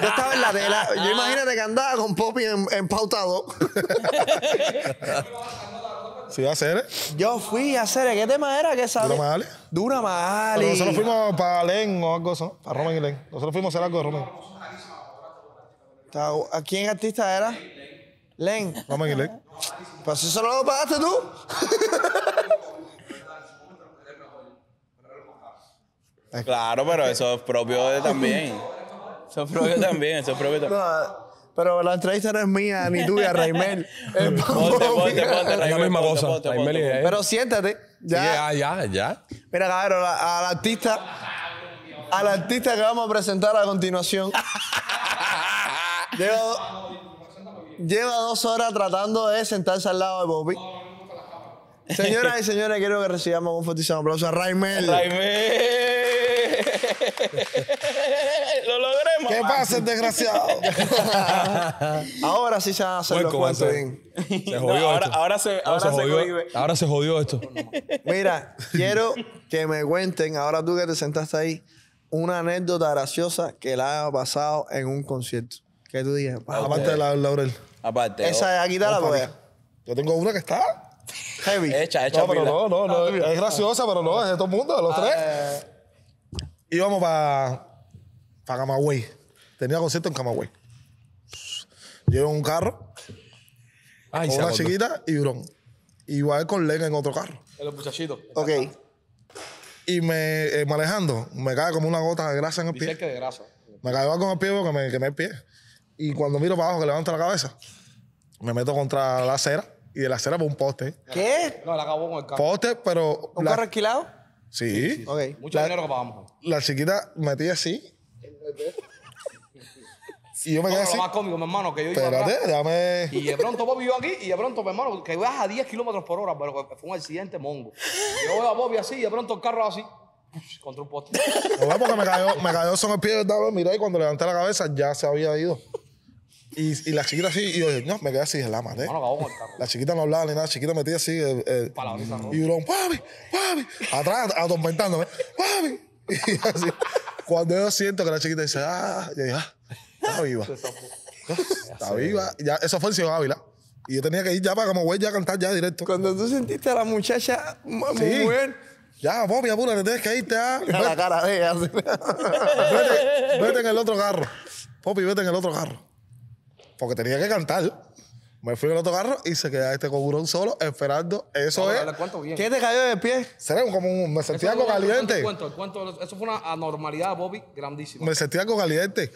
yo estaba en la tela. Yo ah. imagínate que andaba con Poppy empautado Sí, a hacer. Yo fui a hacer, ¿qué tema era que sale? Dura Mahali. Dura Mahali. nosotros fuimos para Len o algo, ¿no? Para Roman y Len. Nosotros fuimos a hacer algo de Roman. ¿A quién artista era? Len. Vamos a Len. ¿Pues eso lo pagaste tú? claro, pero eso es propio de también. Eso es propio también, eso es propio también. No, pero la entrevista no es mía, ni tuya, Raimel. ponte, ponte, la misma cosa. pero siéntate. Ya, ya, ya. ya. Mira, cabrón, al artista, al artista que vamos a presentar a continuación. Lleva, lleva dos horas tratando de sentarse al lado de Bobby. Señoras y señores, quiero que recibamos un fortísimo aplauso a Raimel. Raimel. Lo logremos. ¿Qué pasa, desgraciado? ahora sí se van a hacer los bien. Se jodió ahora, esto. ahora, se, ahora, se, jodió, ahora se jodió esto. Mira, quiero que me cuenten, ahora tú que te sentaste ahí, una anécdota graciosa que la ha pasado en un concierto. ¿Qué tú dices? Ah, aparte de la laurel. Aparte. Esa oh. es aquí está la Yo tengo una que está. Heavy. Hecha, hecha No, pero no, no, no. Ah, es graciosa, pero no, es de todo el mundo, de los ah, tres. Eh. Y vamos para Camagüey. Tenía concierto en Camagüey. Llevo un carro, Ay, con una chiquita y bron igual iba a ir con lega en otro carro. En los muchachitos. Ok. Y me eh, manejando, me cae como una gota de grasa en el Dice pie. que de grasa. Me cae con el pie porque me quemé el pie. Y cuando miro para abajo que levanto la cabeza, me meto contra la acera y de la acera por un poste. ¿Qué? No, la acabó con el carro. Poste, pero. ¿Un carro alquilado? Sí. Okay. Mucho dinero que pagamos. La chiquita metí así. y yo me quedé así. Lo más cómico, mi hermano, que yo Espérate, dame. Y de pronto Bobby iba aquí y de pronto, mi hermano, que ibas a 10 kilómetros por hora, pero fue un accidente mongo. Yo veo a Bobby así y de pronto el carro así contra un poste. porque me cayó, me cayó son el pie, ¿verdad? Miré y cuando levanté la cabeza ya se había ido. Y, y la chiquita así, y yo no, me quedé así, dije, la maté. La chiquita no hablaba ni nada, la chiquita metía así. El, eh, eh, y yo, papi, papi, atrás atormentándome, papi. Y así, cuando yo siento que la chiquita dice, ah, ya, ah, ya, está viva. Ah, está viva. Ya, eso fue el señor Ávila. Y yo tenía que ir ya para como güey ya cantar ya directo. Cuando tú sentiste a la muchacha muy Sí. Ya, papi, apúrate, tienes que irte ah. a la cara de ella. Vete, vete en el otro carro. Papi, vete en el otro carro porque tenía que cantar. Me fui en otro carro y se queda este coburón solo esperando. Eso es. ¿Qué te cayó de pie? Será como un, me sentía algo caliente. eso fue una anormalidad, Bobby, grandísima. Me sentía algo caliente.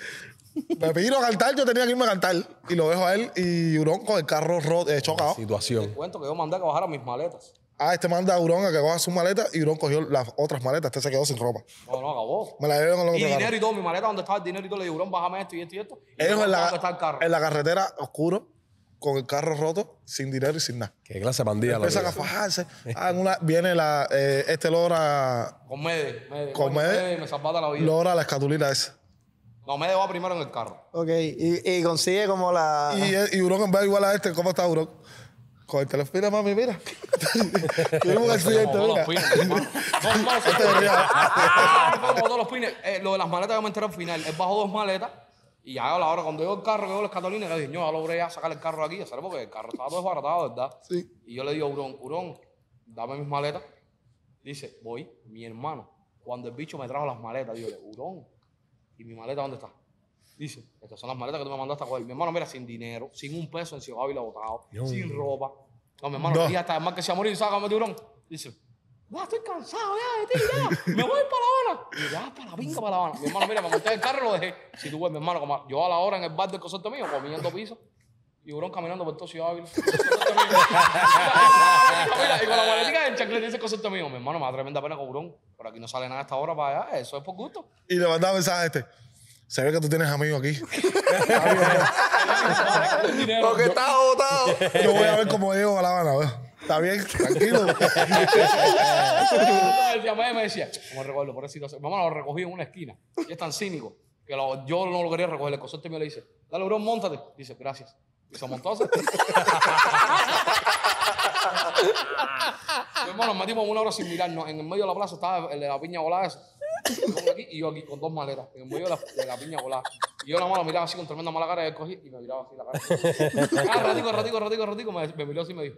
me pidieron cantar, yo tenía que irme a cantar. Y lo dejo a él y Urón con el carro roto, eh, chocado. Situación. Te cuento que yo mandé a bajar a mis maletas. Ah, este manda a Hurón a que coja su maleta y Hurón cogió las otras maletas. Este se quedó sin ropa. No, no, acabó. Me la dieron con dos. Y dinero y todo, mi maleta, ¿dónde estaba el dinero y todo? Le dije, Hurón, bájame esto y esto y esto. Y Ellos en la, está el carro. en la carretera oscuro, con el carro roto, sin dinero y sin nada. Qué clase de bandida. Empiezan a fajarse. ah, una, viene la, eh, este logra... Con Mede. con Me salvaste la vida. Logra la escatulina esa. No, me dejó primero en el carro. Ok, y, consigue como la. Y, y Urón en vez igual a este, ¿cómo está Hurón? Cogerte la espina, mami, mira. Tuvimos un accidente, mira. Como todos ah, los pines. Eh, lo de las maletas que me enteré al final. Él bajo dos maletas. Y ya a la hora, cuando llegó el carro, que veo las Catalinas, le dije, yo ya logré ya sacar el carro de aquí, ¿sabes? Porque el carro estaba todo desbaratado, ¿verdad? Sí. Y yo le digo, Urón, Urón, dame mis maletas. Dice, voy, mi hermano. Cuando el bicho me trajo las maletas, digo, Urón, ¿y mi maleta dónde está? Dice, estas son las maletas que tú me mandaste a coger. Mi hermano, mira, sin dinero, sin un peso en Ciudad Ávila botado, sin ropa. No, mi hermano, no. hasta más que se ha morido y sácame tiburón. Dice, ya estoy cansado ya de ti, ya. Me voy para La hora. Y ya, ah, para la pinga, para La Habana. Mi hermano, mira, me monté en el carro y lo dejé. Si tú ves, mi hermano, como yo a la hora en el bar del concepto mío, comiendo piso, y Burón caminando por todo Ciudad Ávila. y con la maletica del chanclete dice concepto mío. Mi hermano, me da tremenda pena con Burón. Por aquí no sale nada a esta hora para allá. Eso es por gusto. Y le mandaba mensaje a este. Se ve que tú tienes amigos aquí. Porque está agotado. Yo voy a ver cómo llego a La Habana, Está bien, tranquilo. me decía, vamos a recogerlo, pobrecito. Vamos, lo recogí en una esquina. Y es tan cínico que yo no lo quería recoger. El consorte mío le dice, dale, bro, montate. Dice, gracias. Y se montó. hermano, nos metimos una hora sin mirarnos. En el medio de la plaza estaba el de la piña volada y yo aquí con dos maletas, en el medio de la, piña volada. Y yo la mano miraba así con tremenda mala cara y cogí y me miraba así la cara. Ah, ratico, ratico, ratico, ratico, me, me miró así y me dijo,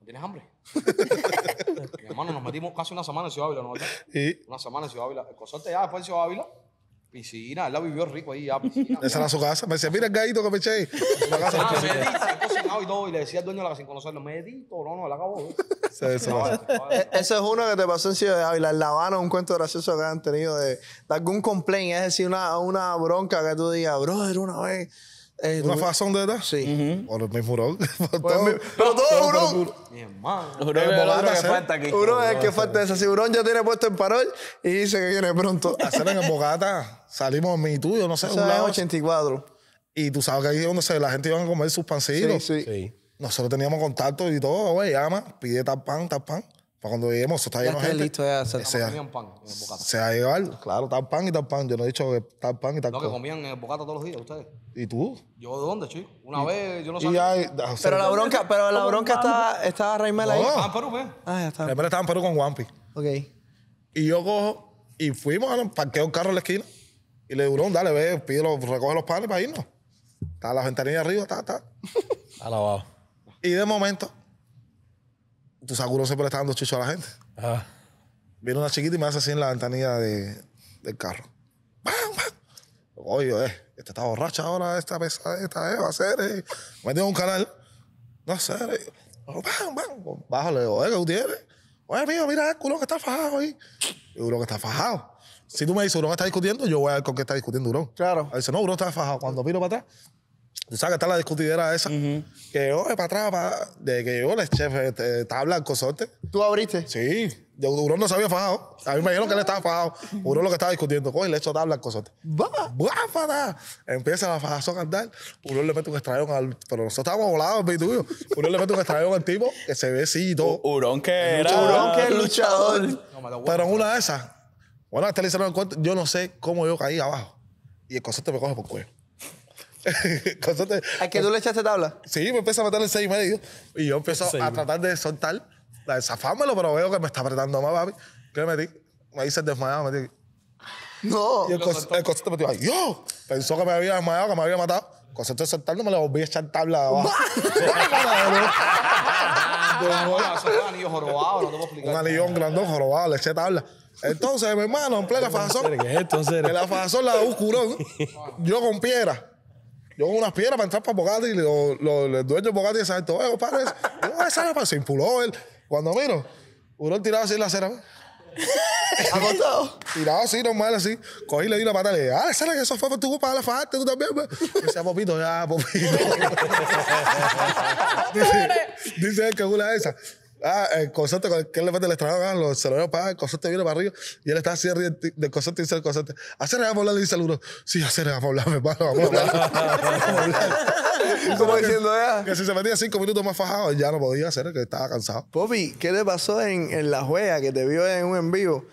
¿no tienes hambre? mi hermano, nos metimos casi una semana en Ciudad Ávila, ¿no? Sí. Una semana en Ciudad Ávila. El cosote ya después en Ciudad Ávila, piscina, él la vivió rico ahí ya, piscina. Esa era su casa. Me decía, mira el gallito que me eché. Ahí. Ah, me cocinado ah, y todo, y le decía al dueño de la casa sin conocerlo, medito, no, no, la acabó. Eh, eh, eso es uno que te pasó en Ciudad de Ávila, en La Habana, un cuento gracioso que han tenido de, algún complaint, es decir, una, una bronca que tú digas, brother, una vez. Eh, ¿Una fazón de edad? Sí. o -huh. Por el mismo hurón. pero todo hurón. Mi hermano. Hurón es que falta aquí. Hurón es el que falta. Ese si hurón ya tiene puesto el parol y dice que viene pronto. Hacer en el Bogata salimos mi tuyo, no sé. un lado 84. Y tú sabes que ahí donde la gente iba a comer sus pancitos. sí nosotros teníamos contacto y todo, güey, llama, pide tal pan, tal pan. Para cuando lleguemos, eso está lleno de gente. listo ya, Se, comían pan en el bocata. Se ha claro, tal pan y tal pan. Yo no he dicho que tal pan y tal No, que comían en el bocata todos los días ustedes. ¿Y tú? ¿Yo de dónde, chico? Una vez, yo no sabía. Ah, pero la bronca, pero la bronca está, está Raimel ahí. No. en Perú, ¿ves? Pues. Ah, ya está. Raimel estaba en Perú con Juanpi. Ok. Y yo cojo y fuimos, a parqueo el carro en la esquina. Y le duró, dale, ve, pide los, recoge los panes para irnos. Está la ventanilla arriba, está, está. Alabado. Y de momento, tu seguro siempre le está dando chicho a la gente. Ah. Viene una chiquita y me hace así en la ventanilla de, del carro. ¡Bam, bam! Oye, eh, está borracha ahora, esta pesada, esta eh, va a ser. Eh. Me dio un canal. No sé. Eh. ¡Bam, bam! Bájale, oye, ¿qué tú tienes? Oye, mío, mira el culo que está fajado ahí. El culo que está fajado. Si tú me dices, Urón está discutiendo, yo voy a ver con qué está discutiendo Urón. Claro. dice, no, Urón está fajado. Cuando miro para atrás, Tú sabes que está la discutidera esa. Que, oye, para atrás, para... De que yo, el chef, te este, está hablando cosote. ¿Tú abriste? Sí. Durón no se había fajado. A mí me dijeron que él estaba fajado. Durón lo que estaba discutiendo. Coge, le echó tabla al cosote. ¡Báfata! Empieza la fajazón a andar. Durón le mete un extraño al. Pero nosotros estábamos volados, mi tuyo. Durón le mete un extraño al tipo que se ve así y todo. Urón que era. Urón que es luchador. pero en una de esas, bueno, hasta este le hicieron el cuento. Yo no sé cómo yo caí abajo. Y el cosote me coge por cuello. Constante. ¿A que tú le echaste tabla? Sí, me empezó a matar el 6 y medio. Y yo empiezo a tratar de soltar, de zafármelo, pero veo que me está apretando más, papi. ¿Qué le Me hice desmayado, me metí. No. Y el, concepto Constante metió ahí. ¡Yo! Pensó que me había desmayado, que me había matado. Concepto de no me le volví a echar tabla de abajo. un anillo jorobado, no te puedo explicar. Un grandón jorobado, le eché tabla. Entonces, mi hermano, en plena fajazón. En la fajazón la de Yo con piedra yo con unas piedras para entrar para Bogati y lo, lo, el dueño de Bogati sabe todo, eh, padre. esa para se impuló él. Cuando miro, uno tirado así en la acera. Acostado. Tirado así, normal, así. Cogí le di una pata, le dije, ah, esa que eso fue por tu culpa, la fajaste tú también. Me pues". decía, Popito, ya, Popito. dice, dice él que una de esas. Ah, el concepto con el que él le mete el estrado, ah, los celulares para el concepto viene para arriba. Y él está así arriba del concepto y dice el concepto. Hacer a volar, le dice el uno. Sí, hacer a hablar, me paro, a ¿Cómo diciendo ya? Ah". Que si se metía cinco minutos más fajado, ya no podía hacer, que estaba cansado. Poppy, ¿qué le pasó en, la juega que te vio en un en vivo?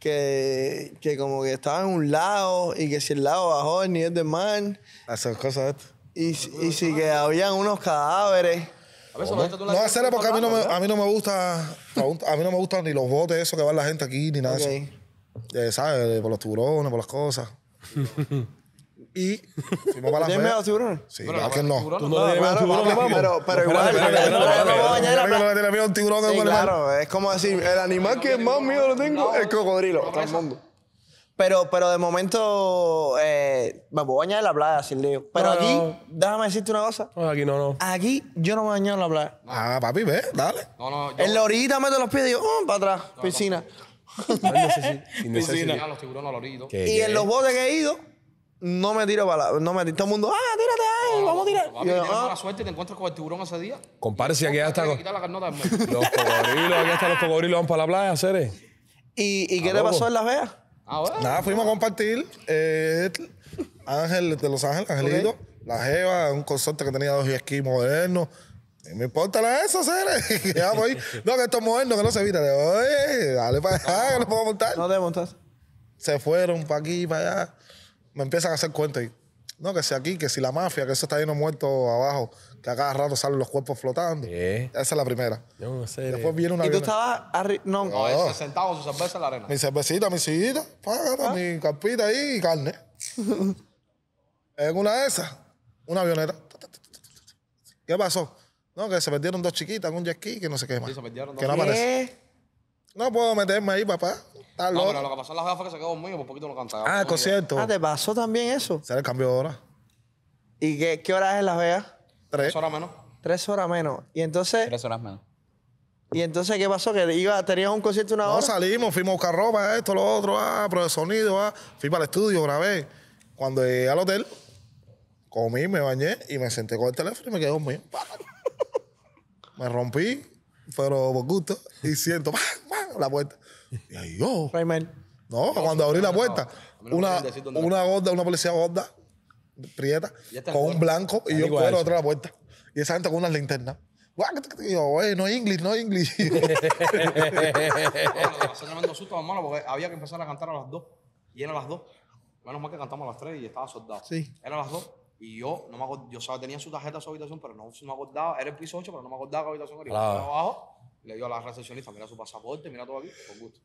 Que, que, como que estaba en un lado y que si el lado bajó el nivel de man. Hacer ah, cosas. Y, y si que habían unos cadáveres no, no porque a mí no, me, a mí no me gusta, gustan ni los botes eso que va la gente aquí, ni nada de eso. ¿Sabes? Por los tiburones, por las cosas. y fuimos para la ¿Tienes miedo a tiburones? Sí, ¿a no? Tú no tienes miedo a tiburones. Pero, pero igual. No le tiene miedo a un tiburón. Claro, es como decir, el animal que más miedo lo tengo es el cocodrilo. Todo el mundo. Pero, pero de momento eh, me puedo bañar en la playa sin lío. Pero aquí, déjame decirte una cosa. aquí no, no. Aquí yo no me baño en la playa. Ah, papi, ve, dale. No, no, yo... En la orillita meto los pies y digo, oh, para atrás, piscina. piscina. Los Y en los botes que he ido, no me tiro para la, no me tiro. Todo el mundo, ah, tírate, ahí, vamos a tirar. Papi, yo, ah". suerte te encuentras con el tiburón ese día. Compare si aquí hasta. los cocodrilos, aquí están los cocodrilos van para la playa, Cere. Eh. ¿Y, y qué te pasó en Las Vegas? Ah, Nada, fuimos a compartir. Eh, Ángel de Los Ángeles, Angelito. La Jeva, un consorte que tenía dos esquí modernos. Y eh, Me importa la eso, seres. Y ya No, que estos modernos que no se evitan. Oye, dale para allá, que no puedo montar. No te montas. Se fueron para aquí, para allá. Me empiezan a hacer cuenta y no, que si aquí, que si la mafia, que eso está lleno muerto abajo, que a cada rato salen los cuerpos flotando. Esa es la primera. Yo no sé. Después viene una. ¿Y tú estabas arriba? No, sentado con su cerveza en la arena. Mi cervecita, mi sillita, ah. mi carpita ahí y carne. en una de esas, una avioneta. ¿Qué pasó? No, que se perdieron dos chiquitas en un jet que no sé qué más. se No puedo meterme ahí, papá. Ah, lo que pasó en la fue que se quedó mío, por pues poquito no cantaba. Ah, el concierto. Ah, ¿te pasó también eso? se le cambió de hora. ¿Y qué, qué hora es en Las Vegas? Tres. Tres horas menos. Tres horas menos. Y entonces... Tres horas menos. ¿Y entonces qué pasó? ¿Que iba, tenías un concierto una hora? No, salimos, fuimos a buscar ropa, esto, lo otro, ah, pero de sonido, ah. Fui para el estudio, grabé. Cuando llegué al hotel, comí, me bañé y me senté con el teléfono y me quedé dormido. me rompí, pero por gusto, y siento, la puerta. Y yo. No, cuando abrí la puerta, una, una gorda, una policía gorda, prieta, con un blanco y yo cuero otra la puerta. Y esa gente con unas linternas. yo, oye, no English, no English. Se tremendo susto, hermano, porque había que empezar a cantar a las dos. Y eran las dos. Menos mal que cantamos a las tres y estaba soldado. Sí. Eran las dos. Y yo, no me acordaba, yo sabía, tenía su tarjeta, su habitación, pero no, me acordaba. Era el piso 8, pero no me acordaba la habitación era. abajo le dio a la recepcionista, mira su pasaporte, mira todo aquí, con gusto.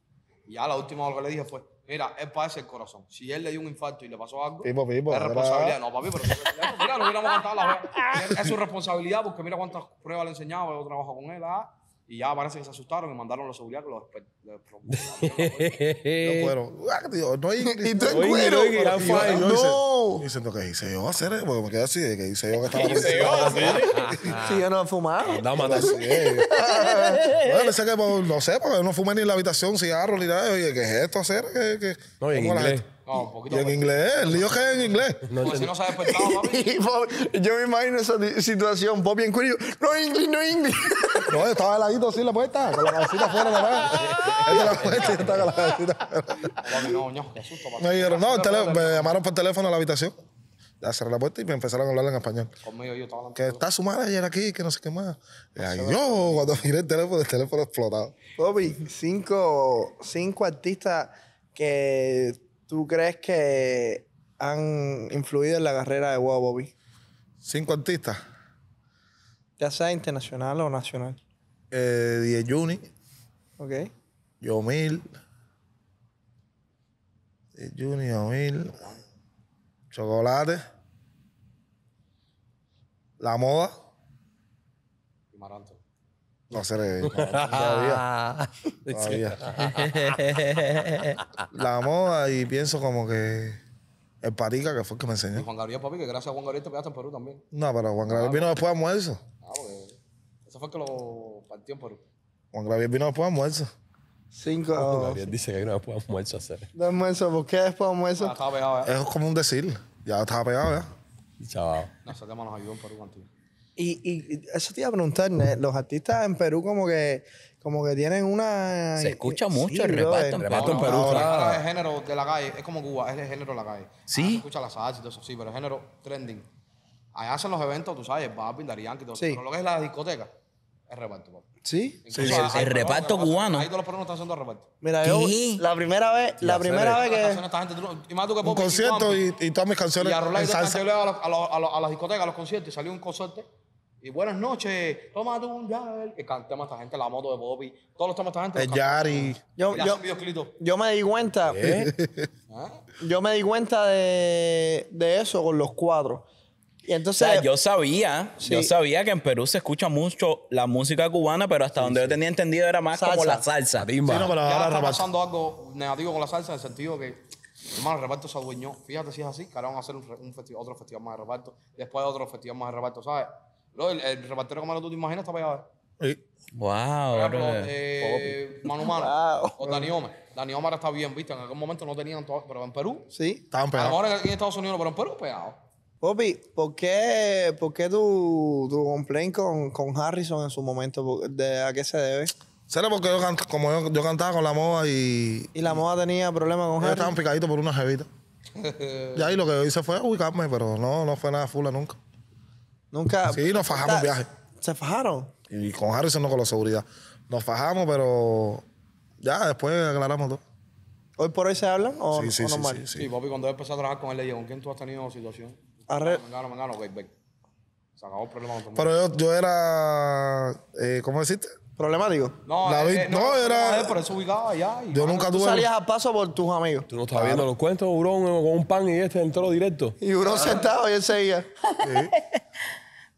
Y ya la última cosa que le dije fue, mira, es para ese el corazón. Si él le dio un infarto y le pasó algo, es responsabilidad. No, papi, pero mira, no hubiéramos cantado la Es su responsabilidad porque mira cuántas pruebas le he enseñado, yo trabajo con él. Ah. Y ya parece que se asustaron y mandaron a la seguridad que los despertaron. no, ah, no hay. Y tú en cuero. No. Dicen, ¿qué hice yo? Hacer, eh, porque me quedé así, de que hice yo que estaba. hice yo? Si yo no he fumado. no! no Bueno, sé que pues, no sé, porque no fumé ni en la habitación, cigarro ni nada. Oye, ¿qué es esto hacer? No, en inglés. Y en inglés, el lío que es en inglés. No, pues si no sabes despertado, papi. yo me imagino esa situación. Bobby en cuello, no inglés, no inglés. no, yo estaba heladito así la puerta, con la cabecita afuera nomás. Ella la puerta y estaba con la cabecita. afuera. no, no, qué susto. Me no, me llamaron por teléfono a la habitación. Ya cerré la puerta y me empezaron a hablar en español. Conmigo yo estaba Que está su ayer aquí, que no sé qué más. Y yo, cuando miré el teléfono, el teléfono explotado. Bobby, cinco, cinco artistas que tú crees que han influido en la carrera de Wow Bobby? Cinco artistas. Ya sea internacional o nacional. Eh, Diez Juni. Ok. mil. Diez Juni, mil. Chocolate. La moda. No se Todavía. la moda y pienso como que el Parica que fue el que me enseñó. Juan Gabriel, papi, que gracias a Juan Gabriel te pegaste en Perú también. No, pero Juan Gabriel vino después de almuerzo. Ah, eso fue que lo partió en Perú. Juan Gabriel vino después de almuerzo. Cinco. Juan Gabriel dice que vino después de almuerzo a hacer. De almuerzo, ¿por qué después de almuerzo? Ah, ¿eh? Es como un decir. Ya estaba pegado, ¿eh? Chaval. Nosotros nos ayudó en Perú contigo. Y, y eso te iba a preguntar, los artistas en Perú como que como que tienen una... Se escucha mucho el reparto, en, reparto en Perú. Es el género de la calle, es como Cuba, es el género de la calle. Sí. se escucha la salsa y todo eso, sí, pero el género trending. Allá hacen los eventos, tú sabes, Barbie, Darían, y todo eso. Pero lo que es la discoteca, es reparto, ¿Sí? sí, el, reparto cubano. Ahí todos los peruanos están haciendo reparto. Mira, yo la primera vez, la primera vez que... y más un concierto y, y, todas mis canciones y a en salsa. Yo a, a, a, a las discotecas, a los conciertos, y salió un concierto y buenas noches, toma tu un jar Que cantemos a esta gente, la moto de Bobby. Todos los temas de esta gente. El Yari. Yo, me di cuenta. Yo me di cuenta de, de eso con los cuatro. Y entonces, o sea, yo sabía, yo sabía que en Perú se escucha mucho la música cubana, pero hasta donde yo tenía entendido era más como la salsa. Sí, no, pero ahora está pasando algo negativo con la salsa en el sentido que, hermano, el reparto se adueñó. Fíjate si es así, que ahora van a hacer un, otro festival más de reparto, después otro festival más de reparto, ¿sabes? el, el como tú te imaginas está pegado allá. Sí. Wow. Mano eh, Manu o Dani Omar. Dani está bien, viste. En algún momento no tenían todo, pero en Perú. Sí, estaban pegados. Ahora aquí en Estados Unidos, pero en Perú pegado. Popi, ¿por qué, por qué tu, tu complaint con, con, Harrison en su momento? ¿De, ¿A qué se debe? Será porque yo, como yo, yo, cantaba con la moda y... ¿Y la moda tenía problemas con Harrison? estaban picaditos por una jevita. y ahí lo que yo hice fue ubicarme, pero no, no fue nada fula nunca. Nunca. Sí, nos fajamos viaje. ¿Se fajaron? Y con Harrison no con la seguridad. Nos fajamos, pero ya después aclaramos todo. ¿Hoy por hoy se hablan o, sí, sí, normal? Sí, sí, sí, Bobby, cuando empecé a trabajar con él, le dije, ¿con quién tú has tenido situación? Arre... me no, ven, ven. Se acabó el problema con Pero yo, yo era, eh, ¿cómo deciste? ¿Problemático? No, eh, eh, no, no, era... Eh, por eso ubicaba allá. yo nunca tuve... salías a paso por tus amigos. Tú no estabas viendo los cuentos, Urón, con un pan y este entró directo. Y Urón sentado y él seguía. Sí.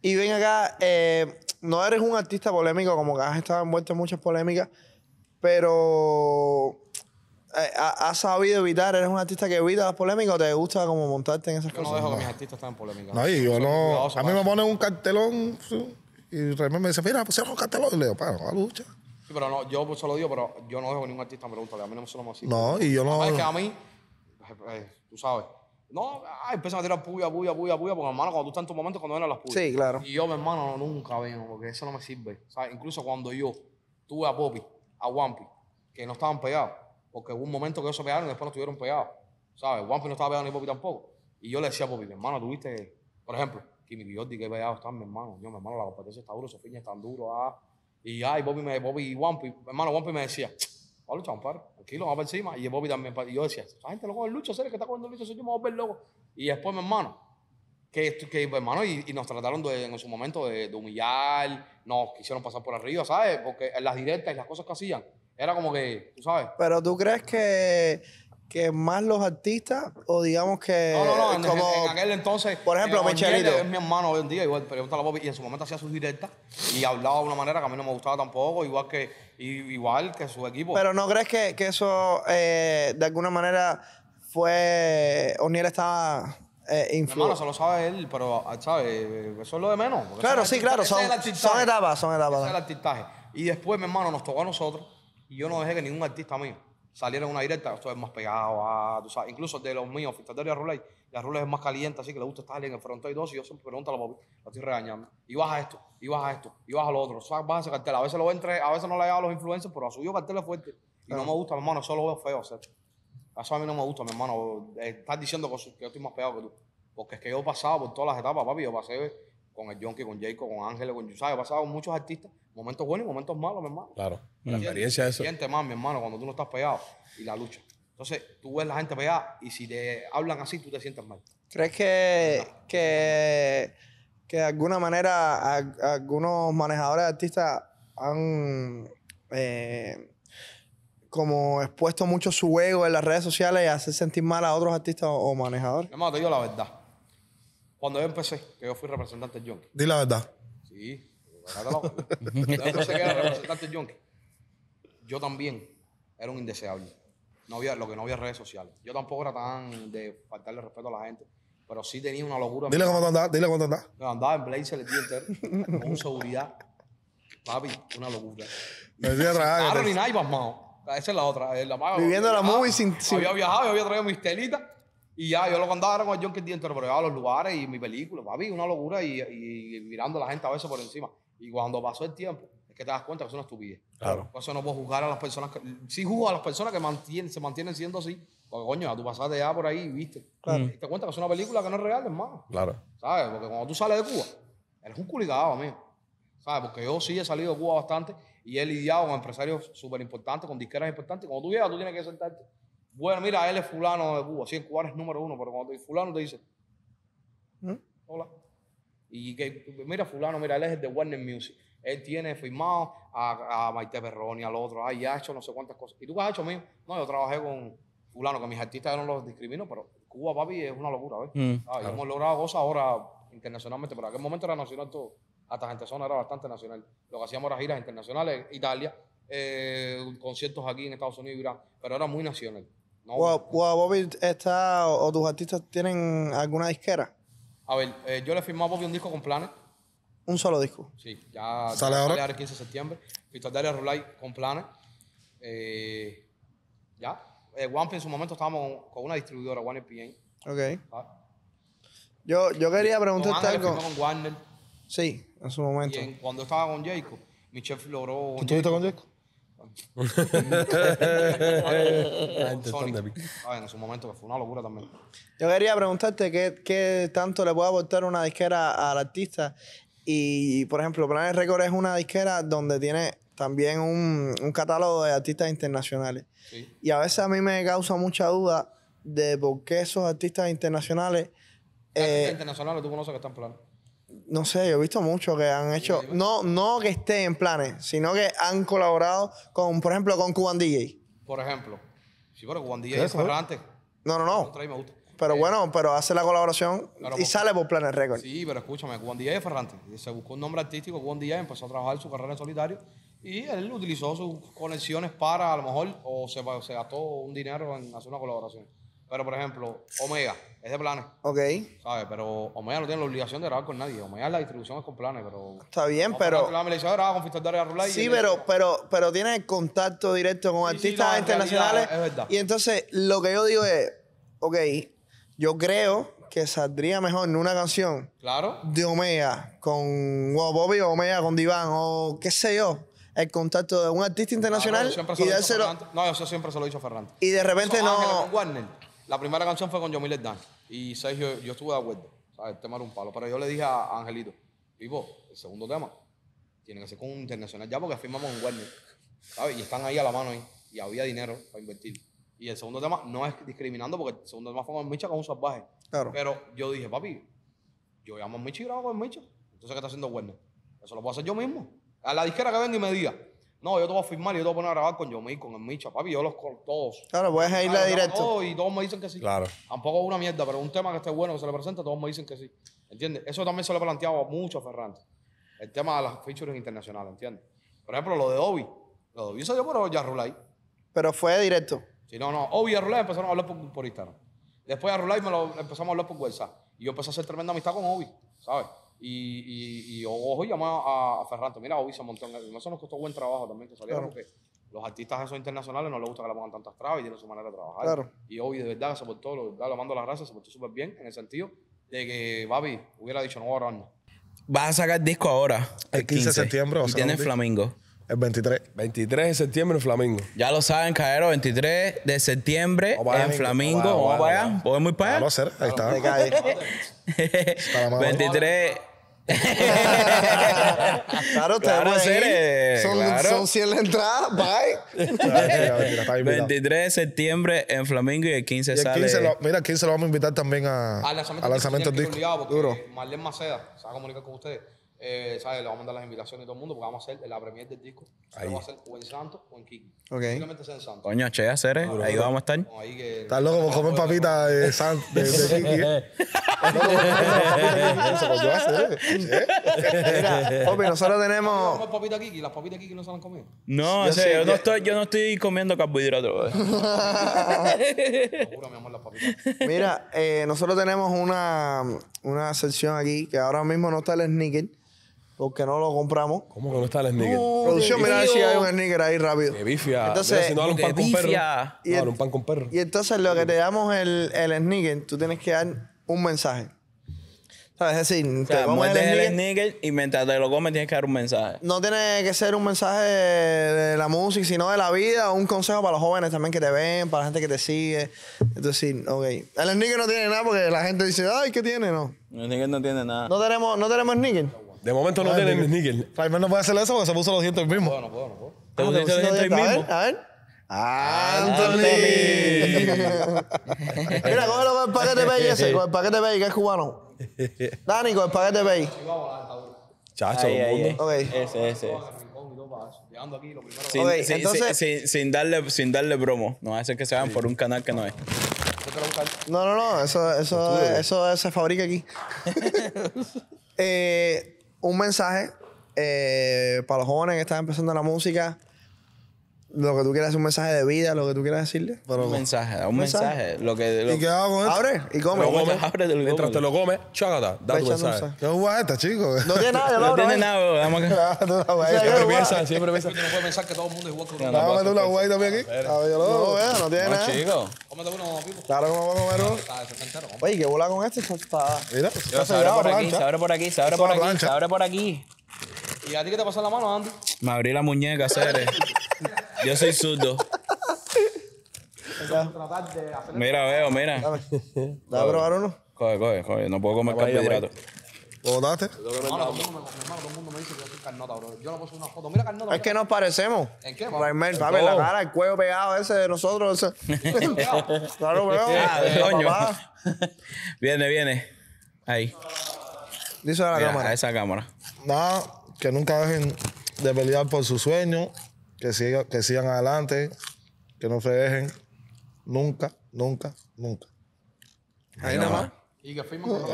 Y ven acá, eh, no eres un artista polémico, como que has estado envuelto en muchas polémicas, pero eh, has sabido evitar, eres un artista que evita las polémicas o te gusta como montarte en esas yo cosas. No dejo que mis artistas estén polémicas. No, y yo no. A mí me ponen un cartelón y realmente me dice, mira, pusieron un cartelón y le digo, para, no, lucha. Sí, pero no, yo solo pues, lo digo, pero yo no dejo que ningún artista me pregunte, a mí no me suelo así. No, y yo no. Es que a mí, eh, tú sabes no, ah, a tirar puya, puya, puya, puya, porque hermano, cuando tú estás en tu momento, cuando vienen las puyas. Sí, claro. Y yo, mi hermano, nunca vengo, porque eso no me sirve. ¿sabes? Incluso cuando yo tuve a Poppy, a Wampi, que no estaban pegados, porque hubo un momento que ellos se pegaron y después no estuvieron pegados, ¿sabes? Wampi no estaba pegado ni Poppy tampoco. Y yo le decía a Poppy, mi hermano, tuviste, por ejemplo, que mi Biordi, que pegado están, mi hermano. Yo, mi hermano, la competencia está duro, esos fines están duro, ah. Y ay, Poppy, me, Poppy y Wampi, mi hermano, Wampi me decía, un par. tranquilo, vamos para encima. Y Bobby también. Y yo decía, esa gente lo coge el Lucho, ¿sabes que está cogiendo el Lucho, yo, me a ver loco. Y después mi hermano, que, que pues, hermano, y, nos trataron en su momento de, humillar, nos quisieron pasar por arriba, ¿sabes? Porque en las directas y las cosas que hacían, era como que, tú sabes. Pero tú crees que que más los artistas o digamos que no, no, no, en, como, aquel entonces por ejemplo Michelito es mi hermano hoy en día igual pero yo la pop, y en su momento hacía sus directas y hablaba de una manera que a mí no me gustaba tampoco igual que igual que su equipo pero no crees que, que eso eh, de alguna manera fue O'Neill estaba eh, influido hermano, se lo sabe él pero ah, ¿sabes? Eh, eso es lo de menos claro sí claro son, son etapas son etapas ese es el artistaje y después mi hermano nos tocó a nosotros y yo no dejé que ningún artista mío salieron una directa, esto es más pegado tú sabes, incluso de los míos, de y Arrulay, y es más caliente, así que le gusta estar en el frontón y dos, y yo siempre pregunto a los papi, lo estoy regañando, y baja esto, y baja esto, y baja lo otro, o baja ese cartel, a veces lo entre, a veces no le ha a los influencers, pero a suyo cartel es fuerte, y no me gusta, mi hermano, eso lo veo feo, o eso a mí no me gusta, mi hermano, estás diciendo que yo estoy más pegado que tú, porque es que yo he pasado por todas las etapas, papi, yo pasé con el Jonky, con Jacob, con Ángel, con Yusai. He pasado muchos artistas, momentos buenos y momentos malos, mi hermano. Claro, la experiencia de eso. Siente más, mi hermano, cuando tú no estás pegado y la lucha. Entonces, tú ves la gente pegada y si te hablan así, tú te sientes mal. ¿Crees que, que, de alguna manera algunos manejadores de artistas han eh, como expuesto mucho su ego en las redes sociales y hace sentir mal a otros artistas o manejadores? Mi hermano, te digo la verdad cuando yo empecé, que yo fui representante de Junkie. Dile la verdad. Sí. Yo era representante Yo también era un indeseable. No había, lo que no había redes sociales. Yo tampoco era tan de faltarle respeto a la gente. Pero sí tenía una locura. Dile cuánto andaba, dile cuánto andaba. andaba en blazer el día entero, con seguridad. Papi, una locura. Me decía tragar. y ni nada, Esa es la otra. Viviendo la, la ah, movie sin, sin... Había viajado, yo había traído mis telitas y ya, yo lo contaba era con el John que el los lugares y mi película, papi, una locura y, mirando a la gente a veces por encima. Y cuando pasó el tiempo, es que te das cuenta que eso no es tu vida Claro. Por eso no puedo juzgar a las personas, que, sí juzgo a las personas que se mantienen siendo así. Porque coño, tú pasaste ya por ahí y viste. Claro. Y te cuenta que es una película que no es real, hermano. Claro. ¿Sabes? Porque cuando tú sales de Cuba, eres un culigado, amigo. ¿Sabes? Porque yo sí he salido de Cuba bastante y he lidiado con empresarios súper importantes, con disqueras importantes. cuando tú llegas, tú tienes que sentarte bueno, mira, él es fulano de Cuba. Sí, el cubano es número uno, pero cuando fulano te dice, ¿Mm? hola. Y que, mira, fulano, mira, él es el de Warner Music. Él tiene firmado a, a Maite Perroni, al otro, ay, ha hecho no sé cuántas cosas. ¿Y tú qué has hecho, mío? No, yo trabajé con fulano, que mis artistas no los discrimino, pero Cuba, papi, es una locura, ¿ves? Mm, ah, hemos logrado cosas ahora internacionalmente, pero en aquel momento era nacional todo. Hasta gente zona era bastante nacional. Lo que hacíamos era giras internacionales, Italia, eh, conciertos aquí en Estados Unidos, pero era muy nacional. Bobby está, o, tus artistas tienen alguna disquera. A ver, eh, yo le firmé a Bobby un disco con Planes. Un solo disco. Sí, ya sale ahora. el 15 de septiembre. Daria Rulay con Planes. Eh, ya. Eh, en su momento estábamos con, una distribuidora, One PN. Ok. Ah. Yo, yo quería preguntarte algo. con Warner. Sí, en su momento. Y cuando estaba con Jacob, chef logró. ¿Tú estuviste con Jacob? Yo quería preguntarte qué, tanto le puede aportar una disquera al artista. Y, por ejemplo, Planet Record es una disquera donde tiene también un, catálogo de artistas internacionales. Y a veces a mí me causa mucha duda de por qué esos artistas internacionales... Eh, internacionales tú conoces que están planos no sé, yo he visto mucho que han hecho, no, no que esté en planes, sino que han colaborado con, por ejemplo, con Cuban DJ. Por ejemplo. Sí, pero Cuban DJ es Ferrante. No, no, no. Pero eh, bueno, pero hace la colaboración y sale por Planes Records. Sí, pero escúchame, Cuban DJ es Ferrante. Se buscó un nombre artístico, Cuban DJ, empezó a trabajar su carrera en solitario y él utilizó sus conexiones para, a lo mejor, o se, se gastó un dinero en hacer una colaboración. Pero, por ejemplo, Omega es de planes. Ok. ¿Sabes? Pero Omega no tiene la obligación de grabar con nadie. Omega la distribución es con planes, pero. Está bien, pero. La con y Sí, pero, pero, pero tiene el contacto directo con artistas internacionales. Es verdad. Y entonces, lo que yo digo es. Ok, yo creo que saldría mejor en una canción. Claro. De Omega con wow, Bobby o Omega con Diván o qué sé yo el contacto de un artista internacional y dárselo. No, eso siempre se lo he dicho a Ferrante. Y de repente no. La primera canción fue con Yomil Dan. y Sergio, yo estuve de acuerdo. ¿sabes? El tema era un palo. Pero yo le dije a Angelito, vivo, el segundo tema tiene que ser con un internacional ya porque firmamos en Warner. ¿sabes? Y están ahí a la mano ahí. Y había dinero para invertir. Y el segundo tema no es discriminando porque el segundo tema fue con Micha con un salvaje. Pero yo dije, papi, yo llamo a Micha y grabo con Micha. Entonces, ¿qué está haciendo Warner? Eso lo puedo hacer yo mismo. A la disquera que venga y me diga, no, yo te voy a firmar y yo te voy a poner a grabar con Yomi, con el Micha, papi, yo los corto todos. Claro, puedes irle directo. Todos y todos me dicen que sí. Claro. Tampoco es una mierda, pero un tema que esté bueno, que se le presenta, todos me dicen que sí. ¿Entiendes? Eso también se lo he planteado a Ferrante, El tema de las features internacionales, ¿entiendes? Por ejemplo, lo de Obi. Lo de Obi se dio por Yarrulay. Pero fue directo. Sí, no, no. Obi y Rulay empezaron a hablar por, Instagram. Después a me lo empezamos a hablar por WhatsApp. Y yo empecé a hacer tremenda amistad con Obi, ¿sabes? Y, y, y Ojo llamaba a Ferranto, mira, hoy se montón de Eso nos costó buen trabajo también porque los artistas esos internacionales no les gusta que le pongan tantas trabas y tienen su manera de trabajar. Y hoy, de verdad, se portó, lo, mando las gracias, se portó súper bien en el sentido de que, Babi, hubiera dicho no ahora no. Vas a sacar disco ahora. El, 15, de septiembre. O y tienes Flamingo. El 23. 23 de septiembre en Flamingo. Ya lo saben, Caero, 23 de septiembre en Flamingo. Vamos, vamos, vamos para allá. ir para allá. Vamos a hacer, ahí está. 23. claro, te claro, a son, son 100 la entrada, bye. 23 de septiembre en Flamingo y el 15 y sale. mira, el 15 lo vamos a invitar también a, al lanzamiento, del disco. Duro. Marlene Maceda se va a comunicar con ustedes. Eh, ¿sabes? Le vamos a mandar las invitaciones a todo el mundo porque vamos a hacer la premier del disco. vamos a hacer o en Santo o en Kiki. Ok. Simplemente sea en Santo. Coño, che, hacer, ¿eh? ahí vamos a estar. Estás loco por comer papitas de de, Kiki, ¿eh? Eso, yo Opi, nosotros tenemos. ¿Comer papita Kiki? ¿Las papitas de Kiki no se las han comido? No, Yo yo, no estoy, yo no estoy comiendo carbohidratos. bro. mi amor, las papitas. Mira, eh, nosotros tenemos una, una sección aquí que ahora mismo no está el sneaker, porque no lo compramos. ¿Cómo que no está el sneaker? Producción, mira si hay un sneaker ahí rápido. De bifia. Entonces, si no un pan con perro. Y No, un pan con Y entonces lo que te damos el, el sneaker, tú tienes que dar un mensaje. ¿Sabes? Es decir, te sea, el y mientras te lo comes tienes que dar un mensaje. No tiene que ser un mensaje de la música, sino de la vida, un consejo para los jóvenes también que te ven, para la gente que te sigue. Entonces, sí, ok. El sneaker no tiene nada porque la gente dice, ay, ¿qué tiene? No. El sneaker no tiene nada. No tenemos, no tenemos sneaker. De momento no tienen el níquel. no puede hacer eso porque se puso los dientes el mismo. No, no puedo, no puedo. Ah, ¿Te los dientes el mismo? A ver, ¡Anthony! Mira, cógelo con el paquete pay ese, con el paquete pay que es cubano. Dani, con el paquete pay. Chacho, ahí, mundo. Okay. Ese, ese. Aquí, lo sin, okay, entonces, sin, darle, sin darle bromo. No va a ser que se vayan por un canal que no es. No, no, no. Eso, eso, eso, eso se fabrica aquí. eh, un mensaje eh, para los jóvenes que están empezando la música. Lo que tú quieras un mensaje de vida, lo que tú quieras decirle. un mensaje, un mensaje. Lo que, lo... ¿Y qué hago con esto? Abre y come. Lo come, abre, te Mientras te lo comes, chácata, da tu mensaje. ¿Qué jugada chico? No tiene nada, no, tiene nada, Vamos acá. Ah, siempre piensa, siempre piensa. No puede pensar que todo el mundo es con que una también aquí. A ver, yo lo veo, no tiene nada. chico. Cómete uno, Pipo. Claro que me voy a comer uno. Oye, ¿qué bola con este? Está... Mira, se abre por aquí, se abre por aquí, se abre por aquí, por aquí. ¿Y a ti qué te pasó en la mano, Andy? Me abrí la muñeca, Cere. Yo soy zurdo. Mira, veo, mira. Dame. probar uno? Coge, coge, coge. No puedo comer carbohidratos. ¿Lo Lo todo el mundo mi todo el mundo me dice que yo soy carnota, bro. Yo le puse una foto. Mira carnota. Es que nos parecemos. ¿En qué, pa? Raimel, papi, la cara, el cuello pegado ese de nosotros. ese. claro, veo. Ah, coño. Viene, viene. Ahí. Dice a la cámara. a esa cámara. Nada, que nunca dejen de pelear por su sueño que, siga, que sigan adelante, que no se dejen. Nunca, nunca, nunca. Ahí nada más. Y que fuimos con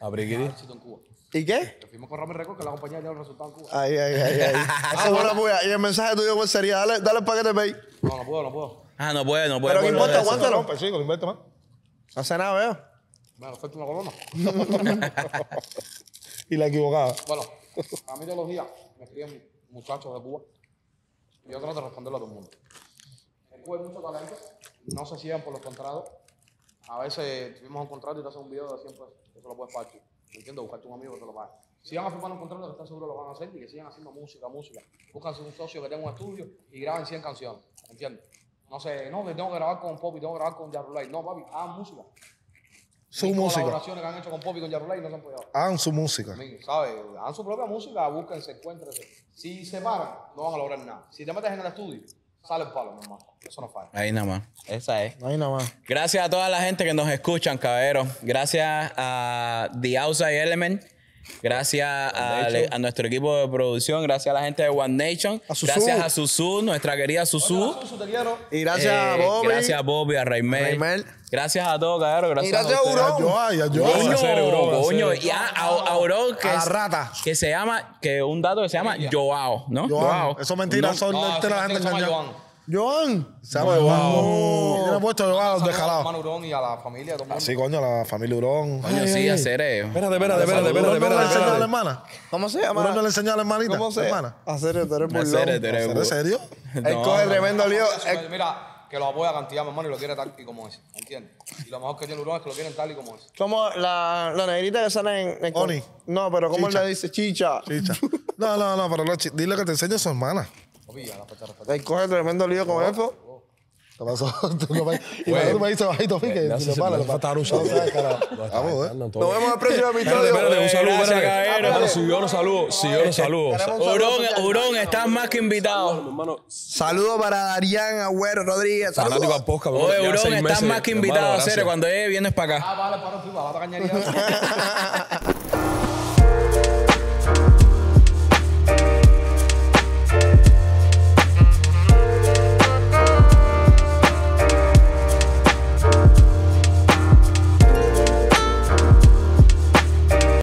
Abriguiri. ¿Y qué? Que fuimos con Ramen Record, que la compañía ya los resultados en Cuba. Ay, ay, ay, ay. y el mensaje tuyo pues, sería, dale, dale para que te No, no puedo, no puedo. Ah, no puedo, no puedo. Pero no importa, aguántalo. No, pues sí, no importa más. No hace nada, veo. Bueno, falta una corona. y la equivocada. Bueno, a mí todos los días me escriben muchachos de Cuba yo trato de responderlo a todo el mundo. es mucho talento, no se sigan por los contratos. A veces tuvimos un contrato y te hacen un video de 100 pesos, eso lo puedes pagar tú. ¿Me entiendo? Buscarte un amigo que te lo pague. Si van a firmar un contrato, que están seguros lo van a hacer y que sigan haciendo música, música. Búscanse un socio que tenga un estudio y graben 100 canciones. ¿Me entiendes? No sé, no, que tengo que grabar con Pop y tengo que grabar con Jarulay. No, papi, ah música su música. que han hecho con con no han Hagan su música. ¿Sabes? Hagan su propia música, búsquense, encuéntrense. Si se paran, no van a lograr nada. Si te metes en el estudio, sale el palo nomás. Eso no falla. Ahí nada más. Esa es. Ahí nada más. Gracias a toda la gente que nos escuchan, caballero. Gracias a The Outside Element. Gracias a, nuestro equipo de producción, gracias a la gente de One Nation, gracias a Susu, nuestra querida Susu. Y gracias a eh, Bobby. Gracias a Bobby, a Raimel. Gracias a todos, cabrón. Gracias, a, Uro, A yo, a Y a, Aurón, que, a rata. que se llama, que un dato que se llama Joao, ¿no? Joao. Eso mentiras, son de la gente Joan. Sabe, Joan. le puesto Joan los descalados. a la familia. Todo Así, coño, a la familia Urón. Coño, sí, a Cereo. Eh. Espérate, espérate, espérate, no le a la hermana? ¿Cómo se llama? ¿Urón no le enseñó a la hermanita? ¿Cómo se llama? A Cereo, tú eres burlón. A ¿En serio? Él coge tremendo lío. Eh. Mira que lo apoya a cantidad, mi hermano, y lo quiere tal y como es. ¿Entiendes? Y lo mejor que tiene Urón es que lo quieren tal y como es. Como la, la negrita que sale en. Oni. No, pero ¿cómo le dice? Chicha. Chicha. No, no, no, pero dile que te enseñe a su hermana. Papi, coge tremendo lío con eso. ¿Qué pasó? y tú me dices bajito, fíjate. Si lo paras, No matar un saludo. Vamos, ¿eh? Nos vemos al próximo episodio. Espérate, un saludo. Espérate, si yo no saludo, si yo no saludo. Urón, estás más que invitado. Saludos para Darían Agüero Rodríguez. Saludos a posca. Oye, Urón, estás más que invitado. hacer cuando vienes para acá. Ah, vale, para, para, para, para,